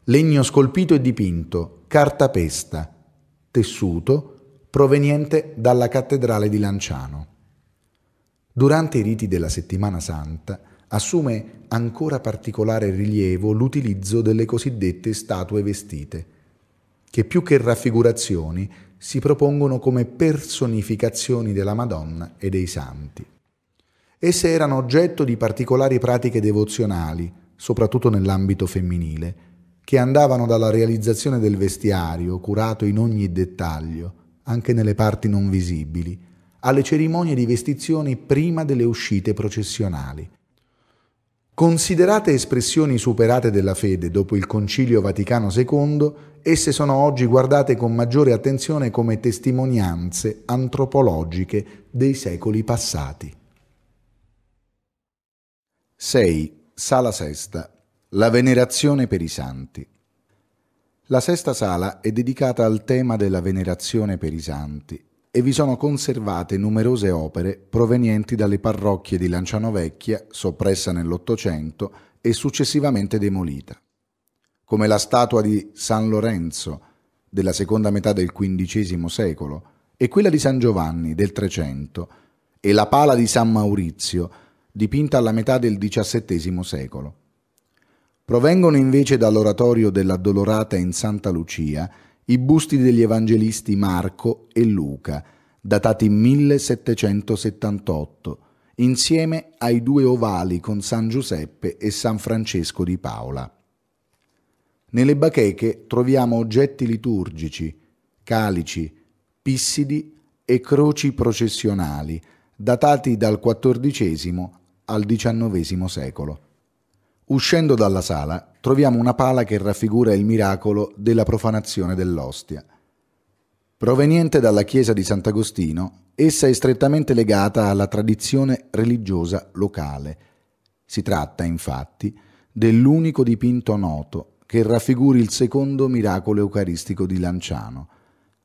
legno scolpito e dipinto, cartapesta, tessuto proveniente dalla cattedrale di Lanciano. Durante i riti della settimana santa assume ancora particolare rilievo l'utilizzo delle cosiddette statue vestite, che più che raffigurazioni si propongono come personificazioni della Madonna e dei santi. Esse erano oggetto di particolari pratiche devozionali, soprattutto nell'ambito femminile, che andavano dalla realizzazione del vestiario, curato in ogni dettaglio, anche nelle parti non visibili, alle cerimonie di vestizioni prima delle uscite processionali. Considerate espressioni superate della fede dopo il Concilio Vaticano II, esse sono oggi guardate con maggiore attenzione come testimonianze antropologiche dei secoli passati. 6. Sala Sesta. La venerazione per i santi. La sesta sala è dedicata al tema della venerazione per i santi e vi sono conservate numerose opere provenienti dalle parrocchie di Lancianovecchia, soppressa nell'Ottocento e successivamente demolita, come la statua di San Lorenzo della seconda metà del XV secolo e quella di San Giovanni del Trecento e la pala di San Maurizio dipinta alla metà del XVII secolo. Provengono invece dall'oratorio dell'Addolorata in Santa Lucia i busti degli evangelisti Marco e Luca, datati 1778, insieme ai due ovali con San Giuseppe e San Francesco di Paola. Nelle bacheche troviamo oggetti liturgici, calici, pissidi e croci processionali, datati dal XIV al XIX secolo. Uscendo dalla sala troviamo una pala che raffigura il miracolo della profanazione dell'ostia. Proveniente dalla chiesa di Sant'Agostino, essa è strettamente legata alla tradizione religiosa locale. Si tratta, infatti, dell'unico dipinto noto che raffiguri il secondo miracolo eucaristico di Lanciano,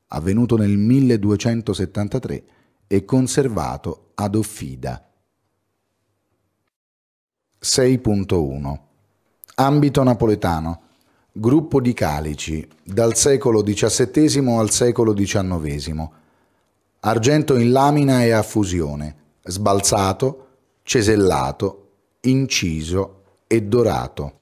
avvenuto nel 1273 e conservato ad Offida. 6.1 Ambito napoletano Gruppo di calici dal secolo XVII al secolo XIX Argento in lamina e a fusione sbalzato, cesellato, inciso e dorato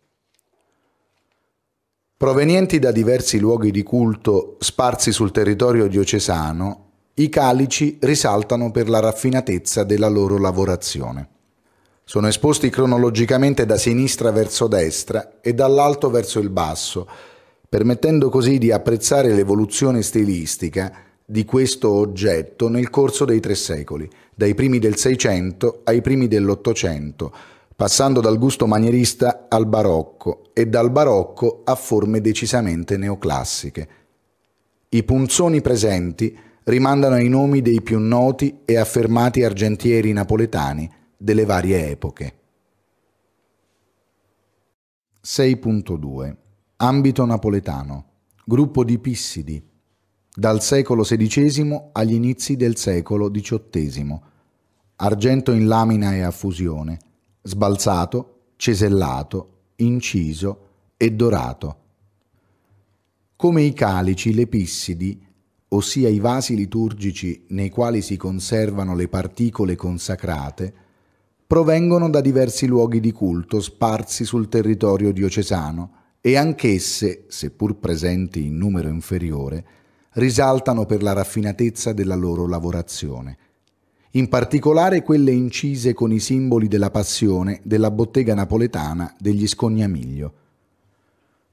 Provenienti da diversi luoghi di culto sparsi sul territorio diocesano, i calici risaltano per la raffinatezza della loro lavorazione. Sono esposti cronologicamente da sinistra verso destra e dall'alto verso il basso, permettendo così di apprezzare l'evoluzione stilistica di questo oggetto nel corso dei tre secoli, dai primi del Seicento ai primi dell'Ottocento, passando dal gusto manierista al barocco e dal barocco a forme decisamente neoclassiche. I punzoni presenti rimandano ai nomi dei più noti e affermati argentieri napoletani, delle varie epoche. 6.2 Ambito napoletano Gruppo di Pissidi dal secolo XVI agli inizi del secolo XVIII argento in lamina e a fusione sbalzato, cesellato, inciso e dorato come i calici, le pissidi, ossia i vasi liturgici nei quali si conservano le particole consacrate, provengono da diversi luoghi di culto sparsi sul territorio diocesano e anch'esse, seppur presenti in numero inferiore, risaltano per la raffinatezza della loro lavorazione. In particolare quelle incise con i simboli della passione della bottega napoletana degli Scognamiglio.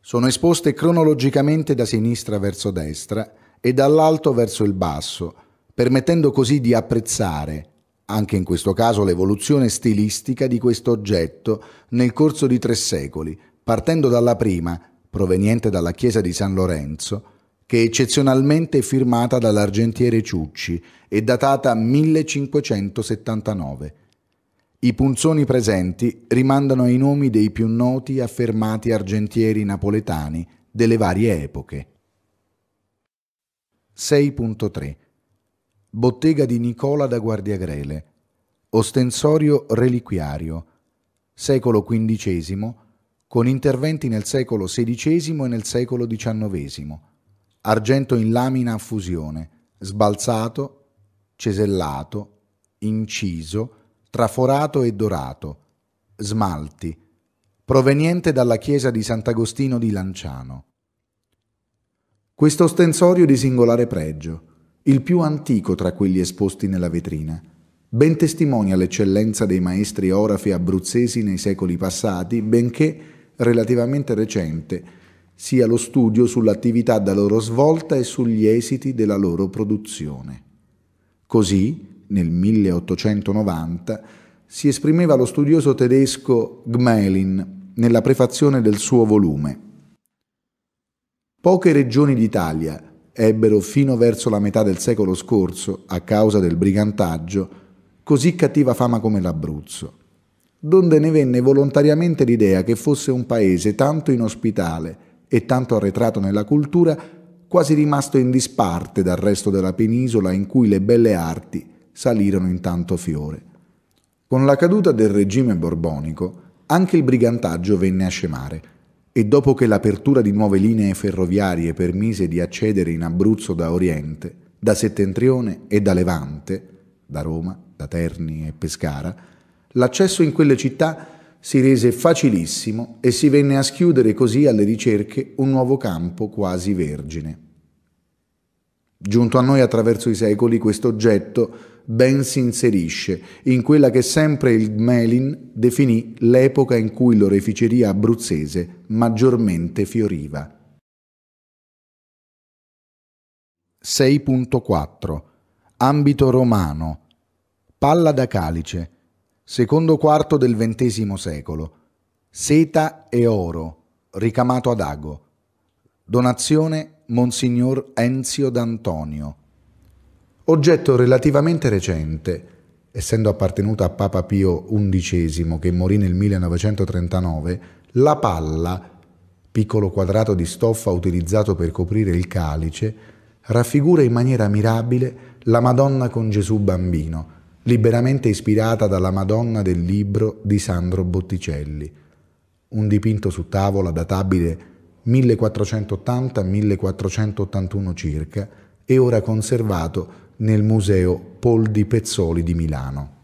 Sono esposte cronologicamente da sinistra verso destra e dall'alto verso il basso, permettendo così di apprezzare, anche in questo caso l'evoluzione stilistica di questo oggetto nel corso di tre secoli, partendo dalla prima, proveniente dalla chiesa di San Lorenzo, che eccezionalmente è firmata dall'argentiere Ciucci e datata 1579. I punzoni presenti rimandano ai nomi dei più noti affermati argentieri napoletani delle varie epoche. 6.3 bottega di Nicola da Guardiagrele, ostensorio reliquiario, secolo XV, con interventi nel secolo XVI e nel secolo XIX, argento in lamina a fusione, sbalzato, cesellato, inciso, traforato e dorato, smalti, proveniente dalla chiesa di Sant'Agostino di Lanciano. Questo ostensorio di singolare pregio, il più antico tra quelli esposti nella vetrina. Ben testimonia l'eccellenza dei maestri orafi abruzzesi nei secoli passati, benché relativamente recente sia lo studio sull'attività da loro svolta e sugli esiti della loro produzione. Così, nel 1890, si esprimeva lo studioso tedesco Gmelin nella prefazione del suo volume. Poche regioni d'Italia ebbero fino verso la metà del secolo scorso, a causa del brigantaggio, così cattiva fama come l'Abruzzo, donde ne venne volontariamente l'idea che fosse un paese tanto inospitale e tanto arretrato nella cultura, quasi rimasto in disparte dal resto della penisola in cui le belle arti salirono in tanto fiore. Con la caduta del regime borbonico, anche il brigantaggio venne a scemare, e dopo che l'apertura di nuove linee ferroviarie permise di accedere in Abruzzo da Oriente, da Settentrione e da Levante, da Roma, da Terni e Pescara, l'accesso in quelle città si rese facilissimo e si venne a schiudere così alle ricerche un nuovo campo quasi vergine. Giunto a noi attraverso i secoli questo oggetto ben si inserisce in quella che sempre il Gmelin definì l'epoca in cui l'oreficeria abruzzese maggiormente fioriva. 6.4 Ambito romano Palla da calice Secondo quarto del XX secolo Seta e oro Ricamato ad ago Donazione Monsignor Enzio D'Antonio oggetto relativamente recente, essendo appartenuta a Papa Pio XI che morì nel 1939, la palla, piccolo quadrato di stoffa utilizzato per coprire il calice, raffigura in maniera mirabile la Madonna con Gesù bambino, liberamente ispirata dalla Madonna del libro di Sandro Botticelli, un dipinto su tavola databile 1480-1481 circa, e ora conservato nel Museo Poldi Pezzoli di Milano.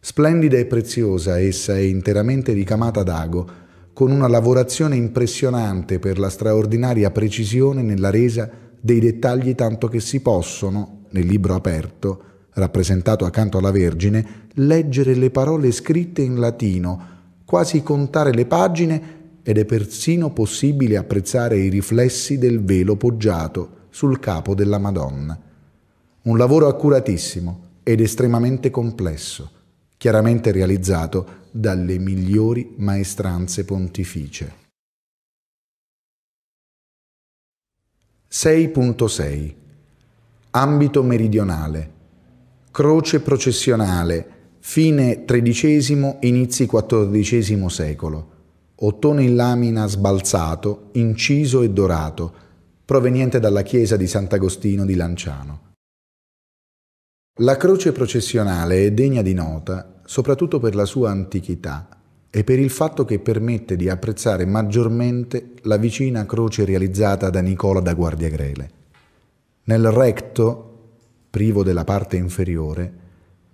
Splendida e preziosa, essa è interamente ricamata d'ago, con una lavorazione impressionante per la straordinaria precisione nella resa dei dettagli tanto che si possono, nel libro aperto, rappresentato accanto alla Vergine, leggere le parole scritte in latino, quasi contare le pagine ed è persino possibile apprezzare i riflessi del velo poggiato, sul capo della Madonna. Un lavoro accuratissimo ed estremamente complesso, chiaramente realizzato dalle migliori maestranze pontificie. 6.6 Ambito meridionale Croce processionale Fine XIII, inizi XIV secolo. Ottone in lamina sbalzato, inciso e dorato, proveniente dalla chiesa di Sant'Agostino di Lanciano. La croce processionale è degna di nota soprattutto per la sua antichità e per il fatto che permette di apprezzare maggiormente la vicina croce realizzata da Nicola da Guardiagrele. Nel recto, privo della parte inferiore,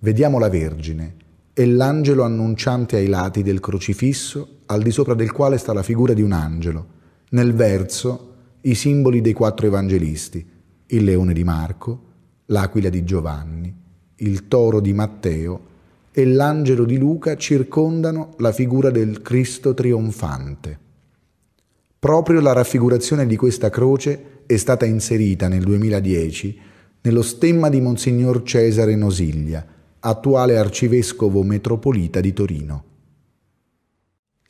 vediamo la Vergine e l'angelo annunciante ai lati del crocifisso, al di sopra del quale sta la figura di un angelo. Nel verso i simboli dei quattro evangelisti, il leone di Marco, l'aquila di Giovanni, il toro di Matteo e l'angelo di Luca circondano la figura del Cristo trionfante. Proprio la raffigurazione di questa croce è stata inserita nel 2010 nello stemma di Monsignor Cesare Nosiglia, attuale arcivescovo metropolita di Torino.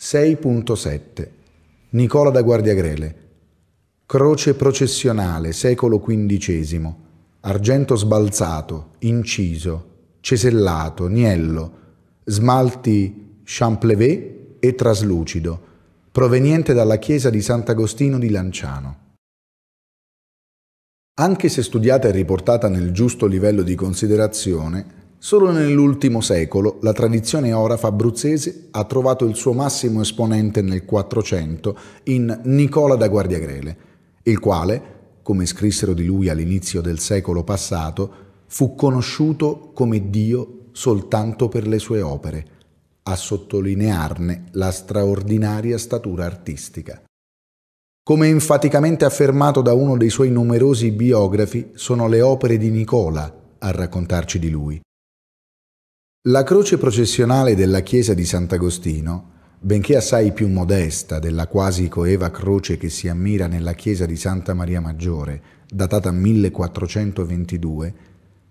6.7 Nicola da Guardiagrele Croce processionale, secolo XV, argento sbalzato, inciso, cesellato, niello, smalti champlevé e traslucido, proveniente dalla chiesa di Sant'Agostino di Lanciano. Anche se studiata e riportata nel giusto livello di considerazione, solo nell'ultimo secolo la tradizione orafa abruzzese ha trovato il suo massimo esponente nel 400 in Nicola da Guardiagrele, il quale, come scrissero di lui all'inizio del secolo passato, fu conosciuto come Dio soltanto per le sue opere, a sottolinearne la straordinaria statura artistica. Come enfaticamente affermato da uno dei suoi numerosi biografi, sono le opere di Nicola a raccontarci di lui. La croce processionale della chiesa di Sant'Agostino benché assai più modesta della quasi coeva croce che si ammira nella chiesa di Santa Maria Maggiore, datata 1422,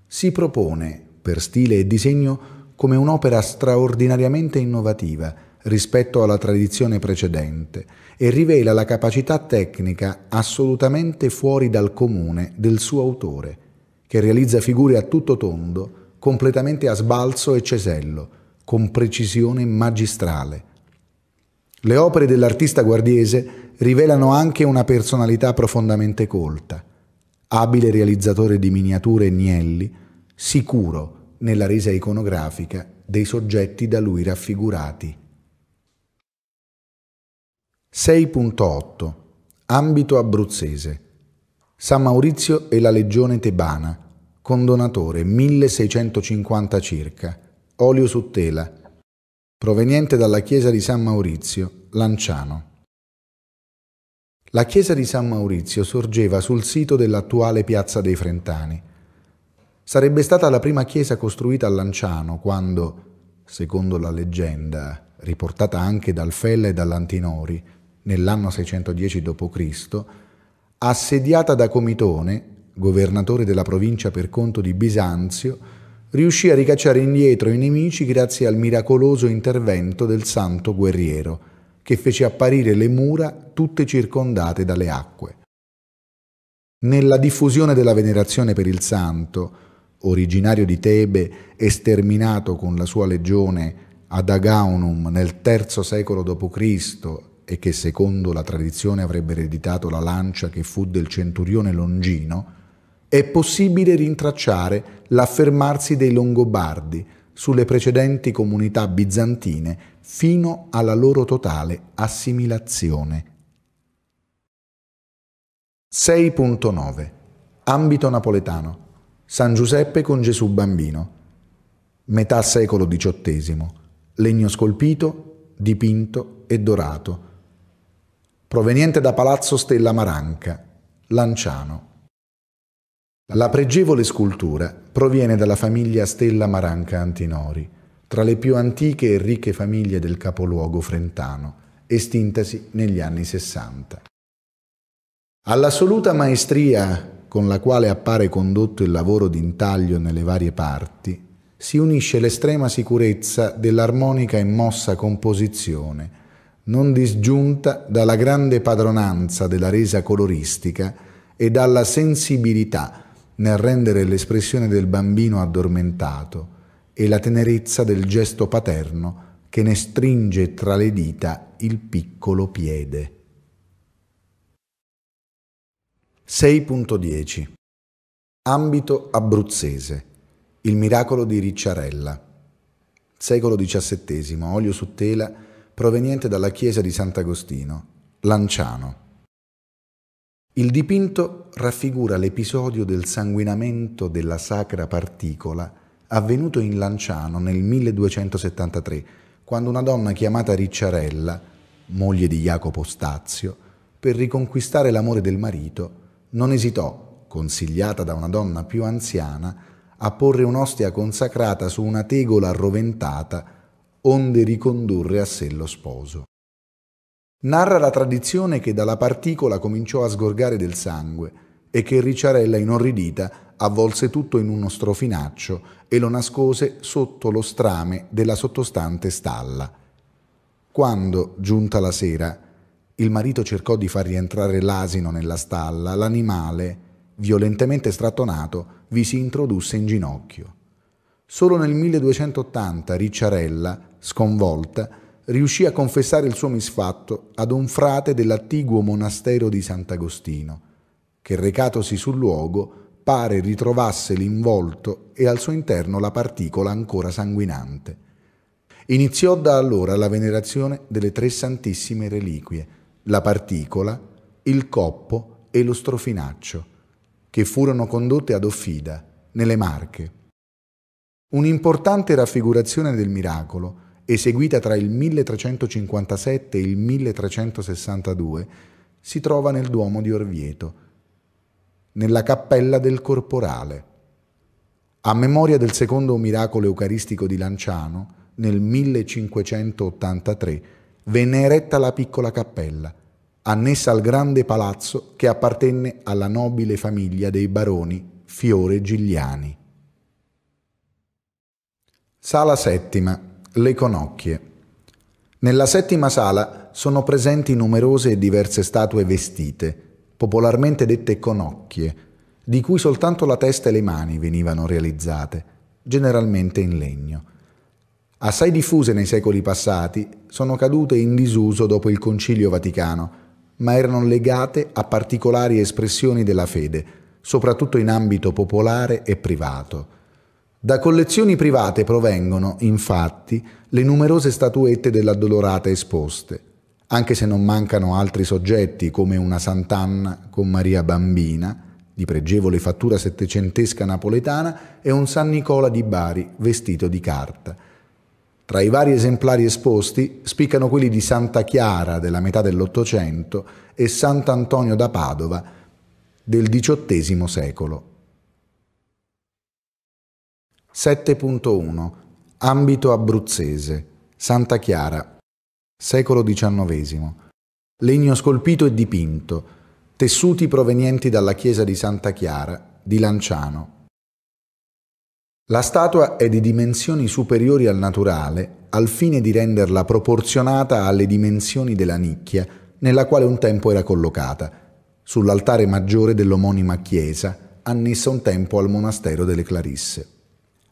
si propone, per stile e disegno, come un'opera straordinariamente innovativa rispetto alla tradizione precedente e rivela la capacità tecnica assolutamente fuori dal comune del suo autore, che realizza figure a tutto tondo, completamente a sbalzo e cesello, con precisione magistrale, le opere dell'artista guardiese rivelano anche una personalità profondamente colta, abile realizzatore di miniature e nielli, sicuro nella resa iconografica dei soggetti da lui raffigurati. 6.8 Ambito abruzzese San Maurizio e la legione tebana, condonatore 1650 circa, olio su tela, proveniente dalla chiesa di San Maurizio, Lanciano. La chiesa di San Maurizio sorgeva sul sito dell'attuale piazza dei Frentani. Sarebbe stata la prima chiesa costruita a Lanciano quando, secondo la leggenda, riportata anche dal Fella e dall'Antinori, nell'anno 610 d.C., assediata da Comitone, governatore della provincia per conto di Bisanzio, riuscì a ricacciare indietro i nemici grazie al miracoloso intervento del santo guerriero, che fece apparire le mura tutte circondate dalle acque. Nella diffusione della venerazione per il santo, originario di Tebe e sterminato con la sua legione ad Agaunum nel III secolo d.C. e che secondo la tradizione avrebbe ereditato la lancia che fu del centurione Longino, è possibile rintracciare l'affermarsi dei Longobardi sulle precedenti comunità bizantine fino alla loro totale assimilazione. 6.9 Ambito napoletano San Giuseppe con Gesù bambino Metà secolo XVIII Legno scolpito, dipinto e dorato Proveniente da Palazzo Stella Maranca, Lanciano la pregevole scultura proviene dalla famiglia Stella Maranca Antinori, tra le più antiche e ricche famiglie del capoluogo frentano, estintasi negli anni Sessanta. All'assoluta maestria con la quale appare condotto il lavoro d'intaglio nelle varie parti, si unisce l'estrema sicurezza dell'armonica e mossa composizione, non disgiunta dalla grande padronanza della resa coloristica e dalla sensibilità nel rendere l'espressione del bambino addormentato e la tenerezza del gesto paterno che ne stringe tra le dita il piccolo piede. 6.10 Ambito abruzzese Il miracolo di Ricciarella Secolo XVII, olio su tela proveniente dalla chiesa di Sant'Agostino, Lanciano il dipinto raffigura l'episodio del sanguinamento della sacra particola avvenuto in Lanciano nel 1273, quando una donna chiamata Ricciarella, moglie di Jacopo Stazio, per riconquistare l'amore del marito, non esitò, consigliata da una donna più anziana, a porre un'ostia consacrata su una tegola arroventata, onde ricondurre a sé lo sposo. Narra la tradizione che dalla particola cominciò a sgorgare del sangue e che Ricciarella, inorridita, avvolse tutto in uno strofinaccio e lo nascose sotto lo strame della sottostante stalla. Quando, giunta la sera, il marito cercò di far rientrare l'asino nella stalla, l'animale, violentemente strattonato, vi si introdusse in ginocchio. Solo nel 1280 Ricciarella, sconvolta, riuscì a confessare il suo misfatto ad un frate dell'attiguo monastero di Sant'Agostino, che recatosi sul luogo pare ritrovasse l'involto e al suo interno la particola ancora sanguinante. Iniziò da allora la venerazione delle tre santissime reliquie, la particola, il coppo e lo strofinaccio, che furono condotte ad Offida, nelle Marche. Un'importante raffigurazione del miracolo eseguita tra il 1357 e il 1362, si trova nel Duomo di Orvieto, nella cappella del Corporale. A memoria del secondo miracolo eucaristico di Lanciano, nel 1583, venne eretta la piccola cappella, annessa al grande palazzo che appartenne alla nobile famiglia dei baroni Fiore Gigliani. Sala settima le conocchie. Nella settima sala sono presenti numerose e diverse statue vestite, popolarmente dette conocchie, di cui soltanto la testa e le mani venivano realizzate, generalmente in legno. Assai diffuse nei secoli passati, sono cadute in disuso dopo il Concilio Vaticano, ma erano legate a particolari espressioni della fede, soprattutto in ambito popolare e privato. Da collezioni private provengono, infatti, le numerose statuette dell'addolorata esposte, anche se non mancano altri soggetti come una Sant'Anna con Maria Bambina, di pregevole fattura settecentesca napoletana, e un San Nicola di Bari vestito di carta. Tra i vari esemplari esposti spiccano quelli di Santa Chiara della metà dell'Ottocento e Sant'Antonio da Padova del XVIII secolo. 7.1 Ambito abruzzese Santa Chiara Secolo XIX Legno scolpito e dipinto Tessuti provenienti dalla chiesa di Santa Chiara di Lanciano La statua è di dimensioni superiori al naturale al fine di renderla proporzionata alle dimensioni della nicchia nella quale un tempo era collocata, sull'altare maggiore dell'omonima chiesa, annessa un tempo al monastero delle Clarisse.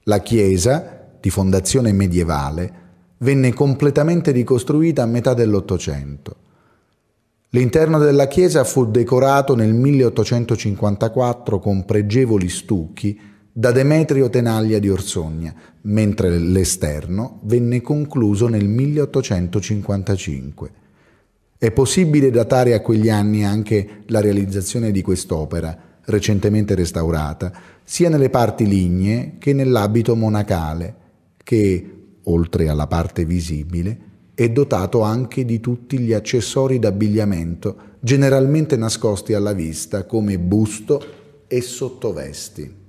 La chiesa, di fondazione medievale, venne completamente ricostruita a metà dell'Ottocento. L'interno della chiesa fu decorato nel 1854 con pregevoli stucchi da Demetrio Tenaglia di Orsogna, mentre l'esterno venne concluso nel 1855. È possibile datare a quegli anni anche la realizzazione di quest'opera, recentemente restaurata, sia nelle parti lignee che nell'abito monacale, che, oltre alla parte visibile, è dotato anche di tutti gli accessori d'abbigliamento generalmente nascosti alla vista come busto e sottovesti.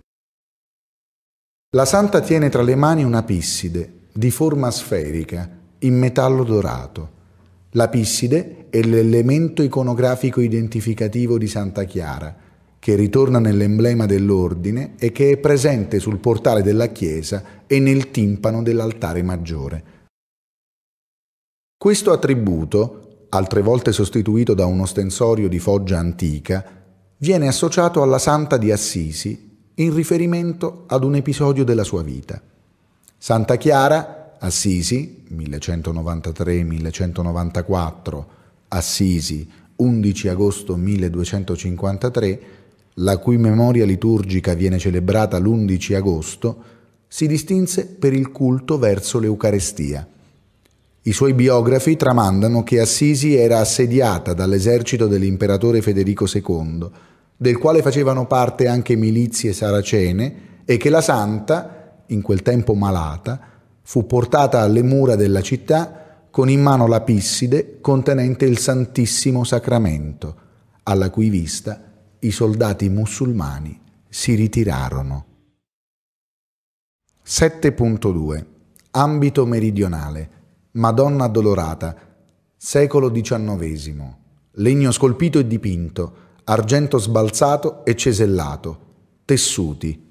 La santa tiene tra le mani una pisside di forma sferica in metallo dorato. La pisside è l'elemento iconografico identificativo di Santa Chiara che ritorna nell'emblema dell'ordine e che è presente sul portale della chiesa e nel timpano dell'altare maggiore. Questo attributo, altre volte sostituito da un ostensorio di foggia antica, viene associato alla santa di Assisi in riferimento ad un episodio della sua vita. Santa Chiara, Assisi 1193-1194, Assisi 11 agosto 1253, la cui memoria liturgica viene celebrata l'11 agosto, si distinse per il culto verso l'Eucarestia. I suoi biografi tramandano che Assisi era assediata dall'esercito dell'imperatore Federico II, del quale facevano parte anche milizie saracene, e che la santa, in quel tempo malata, fu portata alle mura della città con in mano la pisside contenente il Santissimo Sacramento, alla cui vista i soldati musulmani si ritirarono. 7.2 Ambito meridionale Madonna Addolorata secolo XIX legno scolpito e dipinto argento sbalzato e cesellato tessuti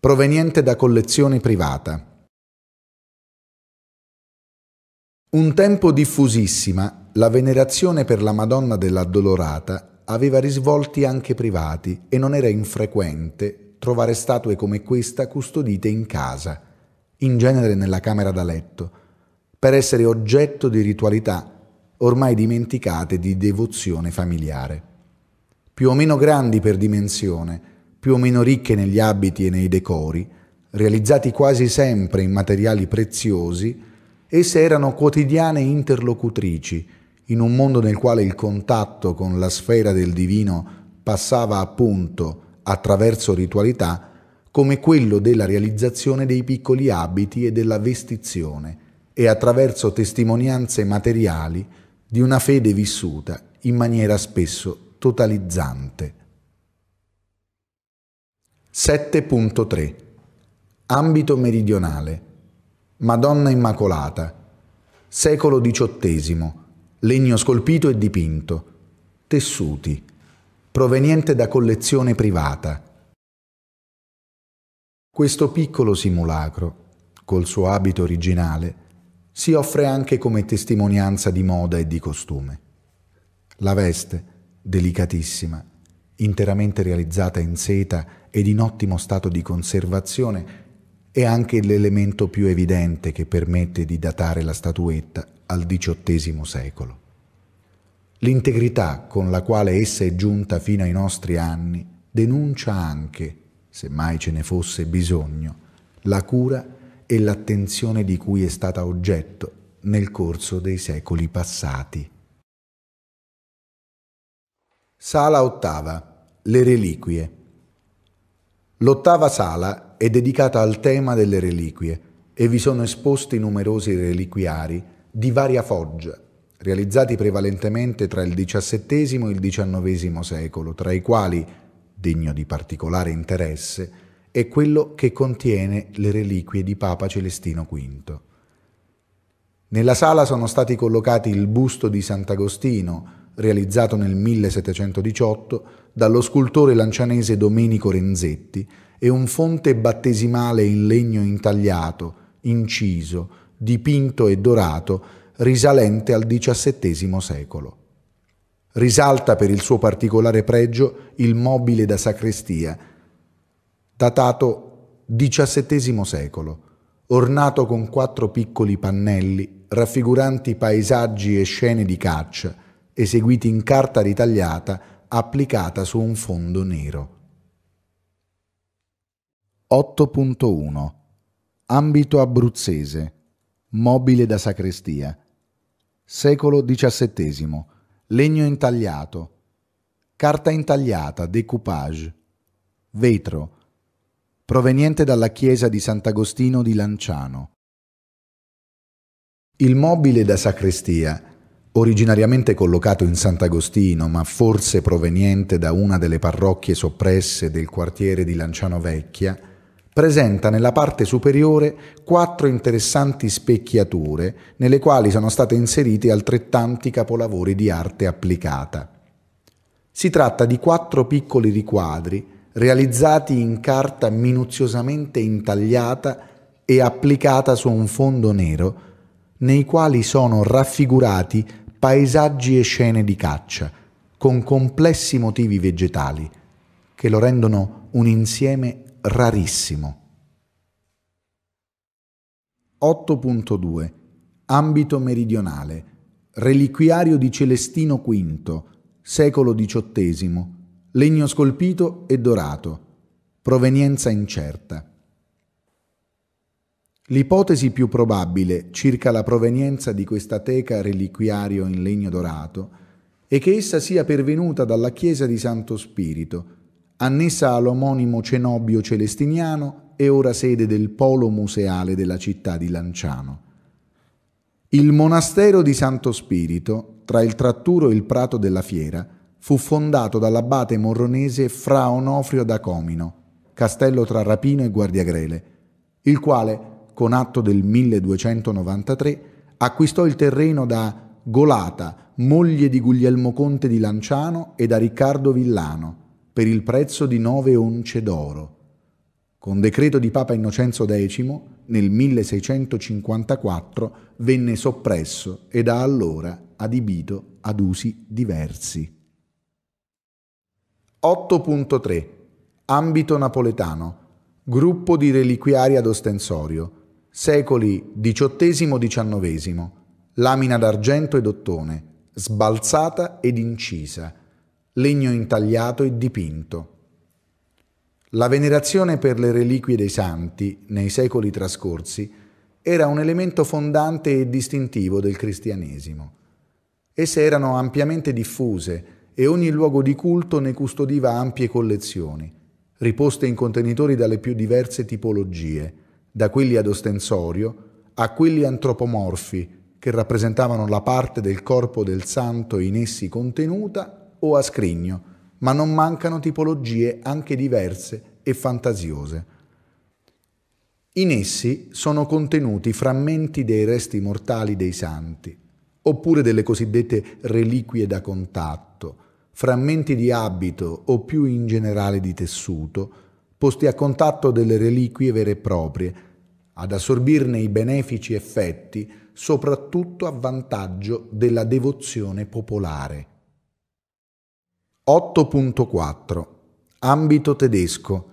proveniente da collezione privata Un tempo diffusissima la venerazione per la Madonna dell'Addolorata aveva risvolti anche privati e non era infrequente trovare statue come questa custodite in casa, in genere nella camera da letto, per essere oggetto di ritualità ormai dimenticate di devozione familiare. Più o meno grandi per dimensione, più o meno ricche negli abiti e nei decori, realizzati quasi sempre in materiali preziosi, esse erano quotidiane interlocutrici, in un mondo nel quale il contatto con la sfera del divino passava appunto attraverso ritualità, come quello della realizzazione dei piccoli abiti e della vestizione, e attraverso testimonianze materiali di una fede vissuta in maniera spesso totalizzante. 7.3 Ambito meridionale Madonna Immacolata Secolo XVIII legno scolpito e dipinto, tessuti, proveniente da collezione privata. Questo piccolo simulacro, col suo abito originale, si offre anche come testimonianza di moda e di costume. La veste, delicatissima, interamente realizzata in seta ed in ottimo stato di conservazione, è anche l'elemento più evidente che permette di datare la statuetta al XVIII secolo. L'integrità con la quale essa è giunta fino ai nostri anni denuncia anche, se mai ce ne fosse bisogno, la cura e l'attenzione di cui è stata oggetto nel corso dei secoli passati. Sala ottava. Le reliquie. L'ottava sala è dedicata al tema delle reliquie e vi sono esposti numerosi reliquiari di varia foggia, realizzati prevalentemente tra il XVII e il XIX secolo, tra i quali, degno di particolare interesse, è quello che contiene le reliquie di Papa Celestino V. Nella sala sono stati collocati il busto di Sant'Agostino, realizzato nel 1718 dallo scultore lancianese Domenico Renzetti, e un fonte battesimale in legno intagliato, inciso, dipinto e dorato, risalente al XVII secolo. Risalta per il suo particolare pregio il mobile da sacrestia, datato XVII secolo, ornato con quattro piccoli pannelli raffiguranti paesaggi e scene di caccia, eseguiti in carta ritagliata applicata su un fondo nero. 8.1 Ambito abruzzese Mobile da sacrestia Secolo XVII Legno intagliato Carta intagliata Decoupage Vetro Proveniente dalla chiesa di Sant'Agostino di Lanciano Il mobile da sacrestia originariamente collocato in Sant'Agostino, ma forse proveniente da una delle parrocchie soppresse del quartiere di Lanciano Vecchia, presenta nella parte superiore quattro interessanti specchiature nelle quali sono state inserite altrettanti capolavori di arte applicata. Si tratta di quattro piccoli riquadri realizzati in carta minuziosamente intagliata e applicata su un fondo nero, nei quali sono raffigurati paesaggi e scene di caccia, con complessi motivi vegetali, che lo rendono un insieme rarissimo. 8.2 Ambito meridionale Reliquiario di Celestino V, secolo XVIII, legno scolpito e dorato, provenienza incerta. L'ipotesi più probabile circa la provenienza di questa teca reliquiario in legno dorato è che essa sia pervenuta dalla chiesa di Santo Spirito, annessa all'omonimo cenobio celestiniano e ora sede del polo museale della città di Lanciano. Il monastero di Santo Spirito, tra il Tratturo e il Prato della Fiera, fu fondato dall'abate morronese Fra Onofrio da Comino, castello tra Rapino e Guardiagrele, il quale, con atto del 1293, acquistò il terreno da Golata, moglie di Guglielmo Conte di Lanciano e da Riccardo Villano, per il prezzo di 9 once d'oro. Con decreto di Papa Innocenzo X, nel 1654 venne soppresso e da allora adibito ad usi diversi. 8.3 Ambito napoletano Gruppo di reliquiari ad ostensorio Secoli XVIII-XIX Lamina d'argento ed ottone Sbalzata ed incisa legno intagliato e dipinto. La venerazione per le reliquie dei santi nei secoli trascorsi era un elemento fondante e distintivo del cristianesimo. Esse erano ampiamente diffuse e ogni luogo di culto ne custodiva ampie collezioni, riposte in contenitori dalle più diverse tipologie, da quelli ad ostensorio a quelli antropomorfi che rappresentavano la parte del corpo del santo in essi contenuta o a scrigno, ma non mancano tipologie anche diverse e fantasiose. In essi sono contenuti frammenti dei resti mortali dei santi, oppure delle cosiddette reliquie da contatto, frammenti di abito o più in generale di tessuto, posti a contatto delle reliquie vere e proprie, ad assorbirne i benefici effetti soprattutto a vantaggio della devozione popolare. 8.4 Ambito tedesco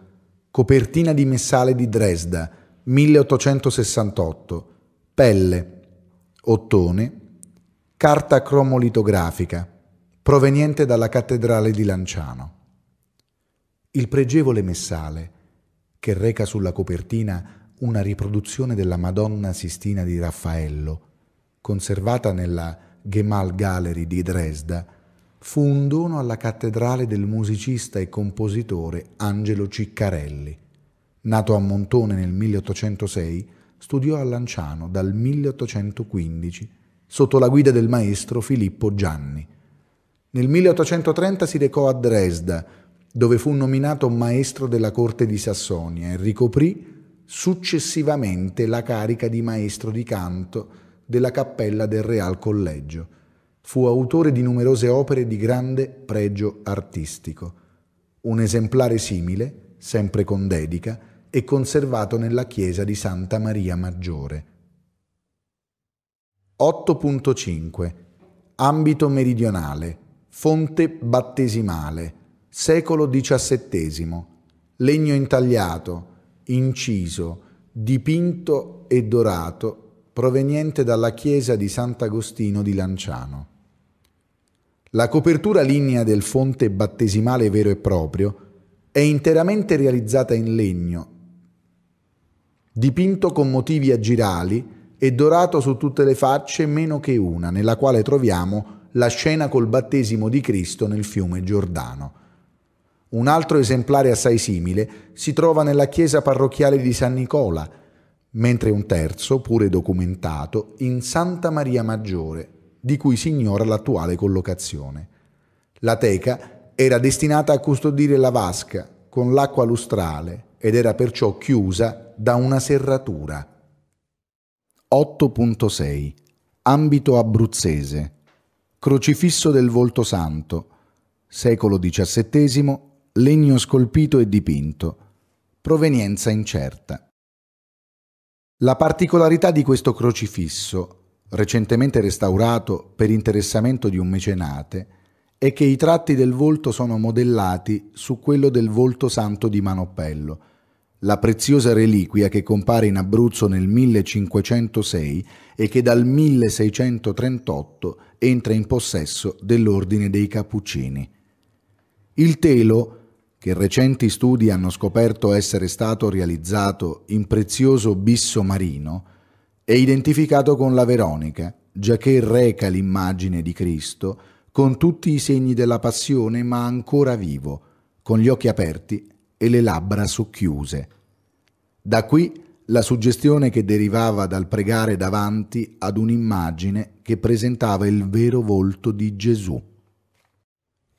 Copertina di Messale di Dresda 1868 Pelle Ottone Carta cromolitografica proveniente dalla cattedrale di Lanciano. Il pregevole messale, che reca sulla copertina una riproduzione della Madonna Sistina di Raffaello, conservata nella Gemal Gallery di Dresda, fu un dono alla cattedrale del musicista e compositore Angelo Ciccarelli. Nato a Montone nel 1806, studiò a Lanciano dal 1815 sotto la guida del maestro Filippo Gianni. Nel 1830 si recò a Dresda, dove fu nominato maestro della corte di Sassonia e ricoprì successivamente la carica di maestro di canto della cappella del Real Collegio Fu autore di numerose opere di grande pregio artistico. Un esemplare simile, sempre con dedica, è conservato nella chiesa di Santa Maria Maggiore. 8.5 Ambito meridionale, fonte battesimale, secolo XVII, legno intagliato, inciso, dipinto e dorato proveniente dalla chiesa di Sant'Agostino di Lanciano. La copertura lignea del fonte battesimale vero e proprio è interamente realizzata in legno, dipinto con motivi a girali e dorato su tutte le facce meno che una, nella quale troviamo la scena col battesimo di Cristo nel fiume Giordano. Un altro esemplare assai simile si trova nella chiesa parrocchiale di San Nicola, mentre un terzo, pure documentato, in Santa Maria Maggiore, di cui si ignora l'attuale collocazione. La teca era destinata a custodire la vasca con l'acqua lustrale ed era perciò chiusa da una serratura. 8.6 Ambito abruzzese Crocifisso del volto santo Secolo XVII Legno scolpito e dipinto Provenienza incerta la particolarità di questo crocifisso, recentemente restaurato per interessamento di un mecenate, è che i tratti del volto sono modellati su quello del volto santo di Manopello, la preziosa reliquia che compare in Abruzzo nel 1506 e che dal 1638 entra in possesso dell'ordine dei Cappuccini. Il telo che recenti studi hanno scoperto essere stato realizzato in prezioso bisso marino, è identificato con la Veronica, giacché reca l'immagine di Cristo con tutti i segni della passione ma ancora vivo, con gli occhi aperti e le labbra socchiuse. Da qui la suggestione che derivava dal pregare davanti ad un'immagine che presentava il vero volto di Gesù.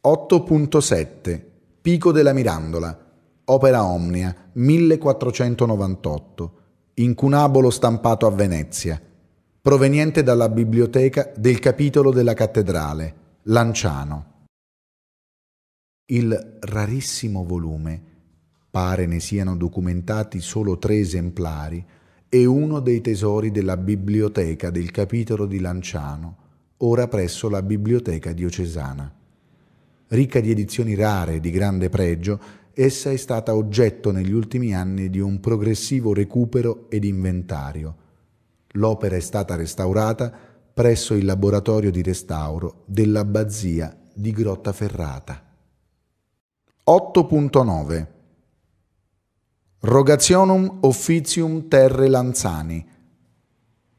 8.7 Pico della Mirandola, opera omnia 1498, incunabolo stampato a Venezia, proveniente dalla biblioteca del capitolo della cattedrale, Lanciano. Il rarissimo volume, pare ne siano documentati solo tre esemplari, è uno dei tesori della biblioteca del capitolo di Lanciano, ora presso la biblioteca diocesana. Ricca di edizioni rare di grande pregio, essa è stata oggetto negli ultimi anni di un progressivo recupero ed inventario. L'opera è stata restaurata presso il laboratorio di restauro dell'abbazia di Grottaferrata. 8.9 Rogationum Officium Terre Lanzani,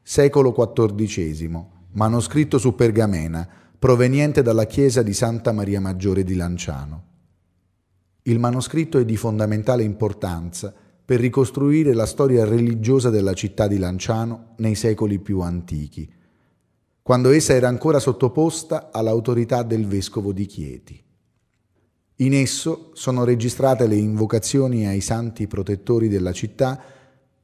secolo XIV, manoscritto su pergamena, proveniente dalla chiesa di Santa Maria Maggiore di Lanciano. Il manoscritto è di fondamentale importanza per ricostruire la storia religiosa della città di Lanciano nei secoli più antichi, quando essa era ancora sottoposta all'autorità del vescovo di Chieti. In esso sono registrate le invocazioni ai santi protettori della città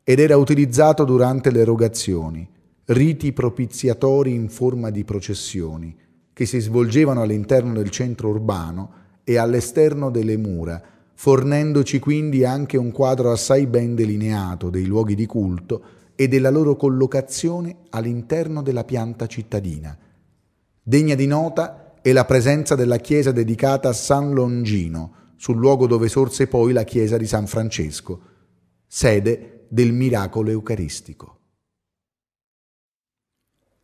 ed era utilizzato durante le erogazioni, riti propiziatori in forma di processioni, che si svolgevano all'interno del centro urbano e all'esterno delle mura, fornendoci quindi anche un quadro assai ben delineato dei luoghi di culto e della loro collocazione all'interno della pianta cittadina. Degna di nota è la presenza della chiesa dedicata a San Longino, sul luogo dove sorse poi la chiesa di San Francesco, sede del miracolo eucaristico.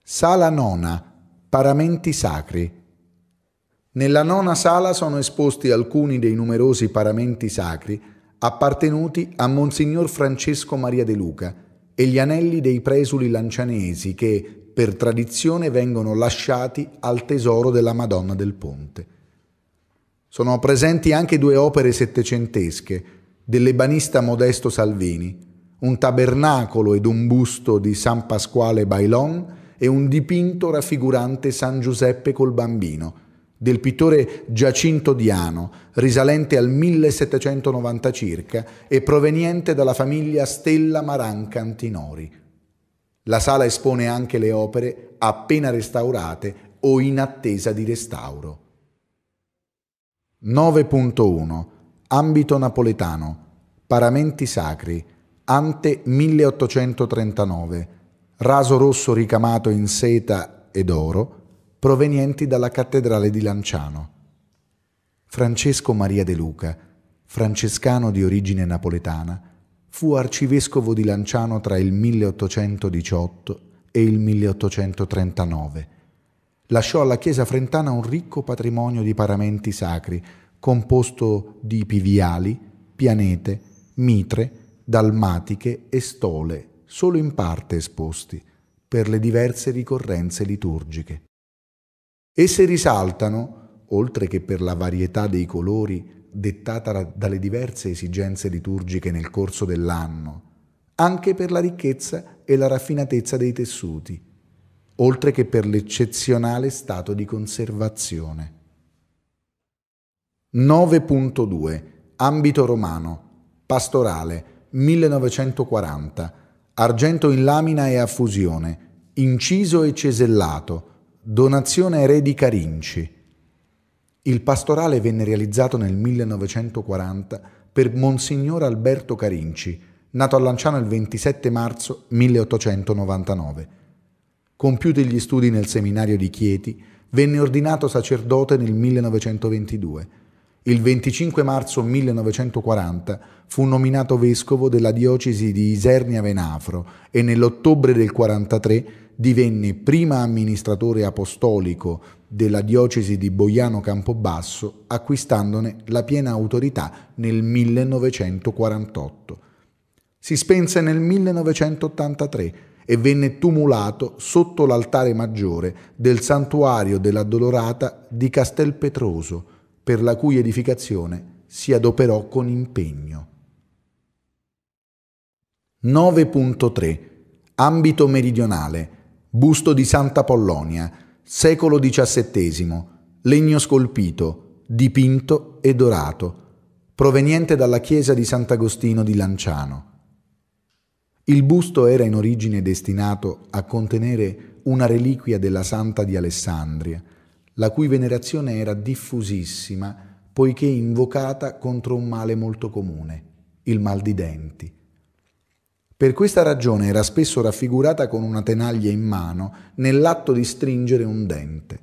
Sala nona Paramenti sacri. Nella nona sala sono esposti alcuni dei numerosi paramenti sacri appartenuti a Monsignor Francesco Maria De Luca e gli anelli dei presuli lancianesi che, per tradizione, vengono lasciati al tesoro della Madonna del Ponte. Sono presenti anche due opere settecentesche dell'ebanista Modesto Salvini, un tabernacolo ed un busto di San Pasquale Bailon e un dipinto raffigurante San Giuseppe col bambino, del pittore Giacinto Diano, risalente al 1790 circa e proveniente dalla famiglia Stella Maranca Antinori. La sala espone anche le opere appena restaurate o in attesa di restauro. 9.1 Ambito napoletano Paramenti sacri Ante 1839 raso rosso ricamato in seta ed oro, provenienti dalla cattedrale di Lanciano. Francesco Maria De Luca, francescano di origine napoletana, fu arcivescovo di Lanciano tra il 1818 e il 1839. Lasciò alla chiesa frentana un ricco patrimonio di paramenti sacri, composto di piviali, pianete, mitre, dalmatiche e stole solo in parte esposti per le diverse ricorrenze liturgiche. Esse risaltano, oltre che per la varietà dei colori dettata dalle diverse esigenze liturgiche nel corso dell'anno, anche per la ricchezza e la raffinatezza dei tessuti, oltre che per l'eccezionale stato di conservazione. 9.2 Ambito romano, pastorale, 1940 argento in lamina e a fusione, inciso e cesellato, donazione Redi Carinci. Il pastorale venne realizzato nel 1940 per Monsignor Alberto Carinci, nato a Lanciano il 27 marzo 1899. Compiuti gli studi nel seminario di Chieti, venne ordinato sacerdote nel 1922 il 25 marzo 1940 fu nominato vescovo della diocesi di Isernia-Venafro e nell'ottobre del 43 divenne prima amministratore apostolico della diocesi di Boiano Campobasso, acquistandone la piena autorità nel 1948. Si spense nel 1983 e venne tumulato sotto l'altare maggiore del santuario della Dolorata di Castelpetroso, per la cui edificazione si adoperò con impegno. 9.3 Ambito meridionale Busto di Santa Pollonia, secolo XVII, legno scolpito, dipinto e dorato, proveniente dalla chiesa di Sant'Agostino di Lanciano. Il busto era in origine destinato a contenere una reliquia della Santa di Alessandria, la cui venerazione era diffusissima, poiché invocata contro un male molto comune, il mal di denti. Per questa ragione era spesso raffigurata con una tenaglia in mano nell'atto di stringere un dente.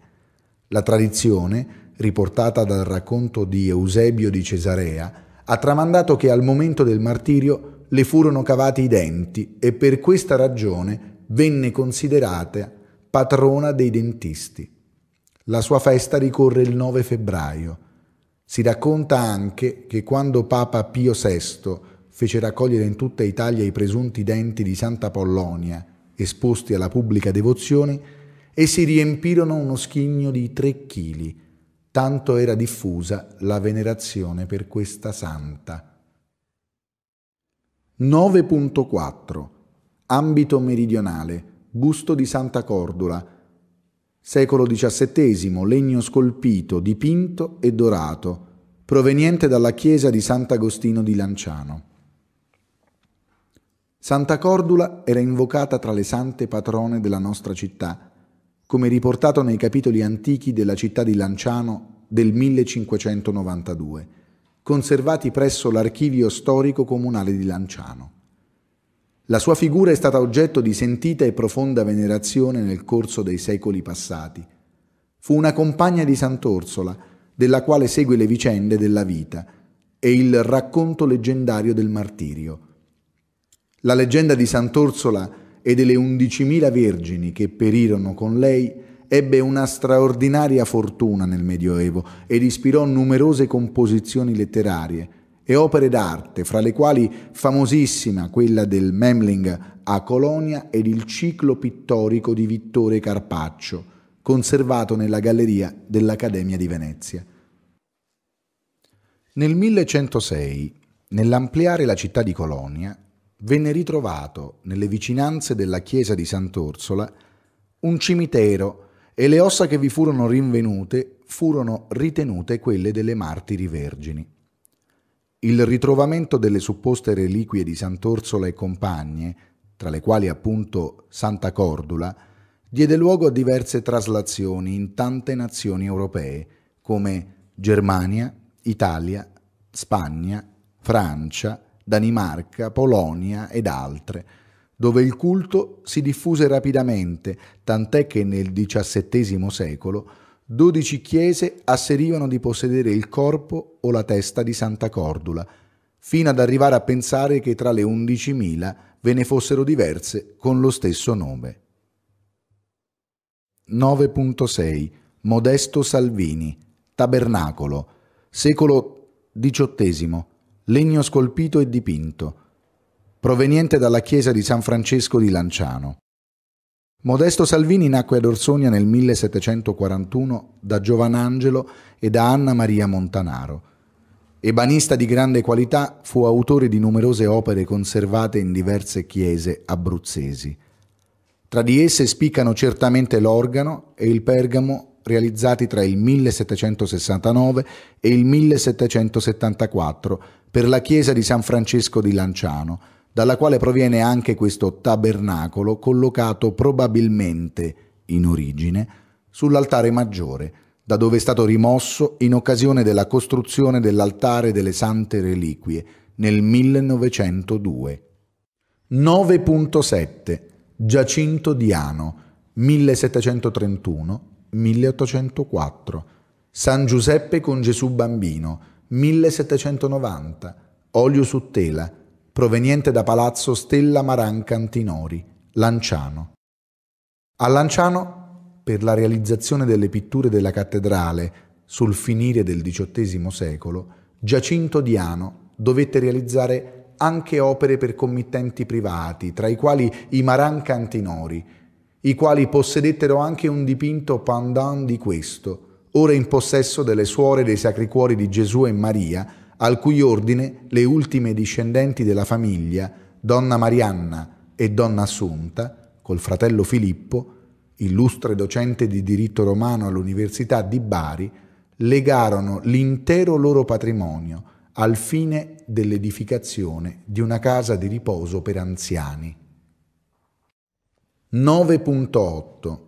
La tradizione, riportata dal racconto di Eusebio di Cesarea, ha tramandato che al momento del martirio le furono cavati i denti e per questa ragione venne considerata patrona dei dentisti. La sua festa ricorre il 9 febbraio. Si racconta anche che quando Papa Pio VI fece raccogliere in tutta Italia i presunti denti di Santa Pollonia, esposti alla pubblica devozione, essi riempirono uno schigno di tre chili, tanto era diffusa la venerazione per questa santa. 9.4 Ambito meridionale, busto di Santa Cordula, secolo XVII, legno scolpito, dipinto e dorato, proveniente dalla chiesa di Sant'Agostino di Lanciano. Santa Cordula era invocata tra le sante patrone della nostra città, come riportato nei capitoli antichi della città di Lanciano del 1592, conservati presso l'archivio storico comunale di Lanciano. La sua figura è stata oggetto di sentita e profonda venerazione nel corso dei secoli passati. Fu una compagna di Sant'Orsola, della quale segue le vicende della vita e il racconto leggendario del martirio. La leggenda di Sant'Orsola e delle undicimila vergini che perirono con lei ebbe una straordinaria fortuna nel Medioevo ed ispirò numerose composizioni letterarie, e opere d'arte, fra le quali famosissima quella del Memling a Colonia ed il ciclo pittorico di Vittore Carpaccio, conservato nella galleria dell'Accademia di Venezia. Nel 1106, nell'ampliare la città di Colonia, venne ritrovato nelle vicinanze della chiesa di Sant'Orsola un cimitero e le ossa che vi furono rinvenute furono ritenute quelle delle martiri vergini il ritrovamento delle supposte reliquie di Sant'Orsola e compagne, tra le quali appunto Santa Cordula, diede luogo a diverse traslazioni in tante nazioni europee, come Germania, Italia, Spagna, Francia, Danimarca, Polonia ed altre, dove il culto si diffuse rapidamente, tant'è che nel XVII secolo 12 chiese asserivano di possedere il corpo o la testa di Santa Cordula, fino ad arrivare a pensare che tra le 11.000 ve ne fossero diverse con lo stesso nome. 9.6 Modesto Salvini Tabernacolo secolo XVIII legno scolpito e dipinto proveniente dalla chiesa di San Francesco di Lanciano Modesto Salvini nacque ad Orsonia nel 1741 da Giovanangelo e da Anna Maria Montanaro. Ebanista di grande qualità, fu autore di numerose opere conservate in diverse chiese abruzzesi. Tra di esse spiccano certamente l'organo e il pergamo realizzati tra il 1769 e il 1774 per la chiesa di San Francesco di Lanciano, dalla quale proviene anche questo tabernacolo collocato probabilmente in origine sull'altare maggiore, da dove è stato rimosso in occasione della costruzione dell'altare delle sante reliquie nel 1902. 9.7 Giacinto Diano 1731-1804 San Giuseppe con Gesù Bambino 1790 Olio su tela proveniente da Palazzo Stella Maran Cantinori, Lanciano. A Lanciano, per la realizzazione delle pitture della cattedrale sul finire del XVIII secolo, Giacinto Diano dovette realizzare anche opere per committenti privati, tra i quali i Maran Cantinori, i quali possedettero anche un dipinto pendant di questo, ora in possesso delle suore dei Sacri Cuori di Gesù e Maria, al cui ordine le ultime discendenti della famiglia, donna Marianna e donna Assunta, col fratello Filippo, illustre docente di diritto romano all'Università di Bari, legarono l'intero loro patrimonio al fine dell'edificazione di una casa di riposo per anziani. 9.8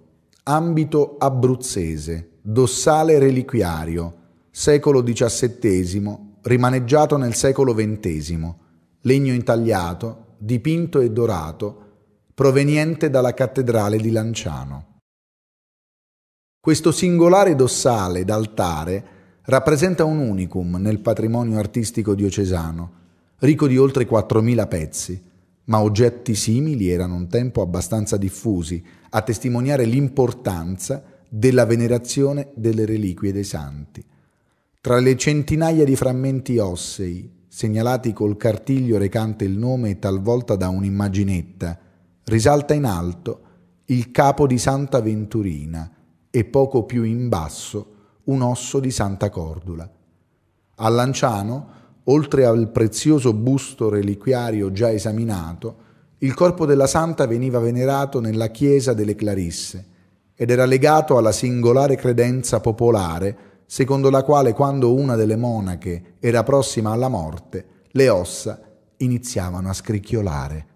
Ambito abruzzese, dossale reliquiario, secolo XVII, rimaneggiato nel secolo XX, legno intagliato, dipinto e dorato, proveniente dalla cattedrale di Lanciano. Questo singolare dossale d'altare rappresenta un unicum nel patrimonio artistico diocesano, ricco di oltre 4.000 pezzi, ma oggetti simili erano un tempo abbastanza diffusi a testimoniare l'importanza della venerazione delle reliquie dei santi. Tra le centinaia di frammenti ossei, segnalati col cartiglio recante il nome e talvolta da un'immaginetta, risalta in alto il capo di Santa Venturina e poco più in basso un osso di Santa Cordula. A Lanciano, oltre al prezioso busto reliquiario già esaminato, il corpo della santa veniva venerato nella chiesa delle Clarisse ed era legato alla singolare credenza popolare secondo la quale quando una delle monache era prossima alla morte, le ossa iniziavano a scricchiolare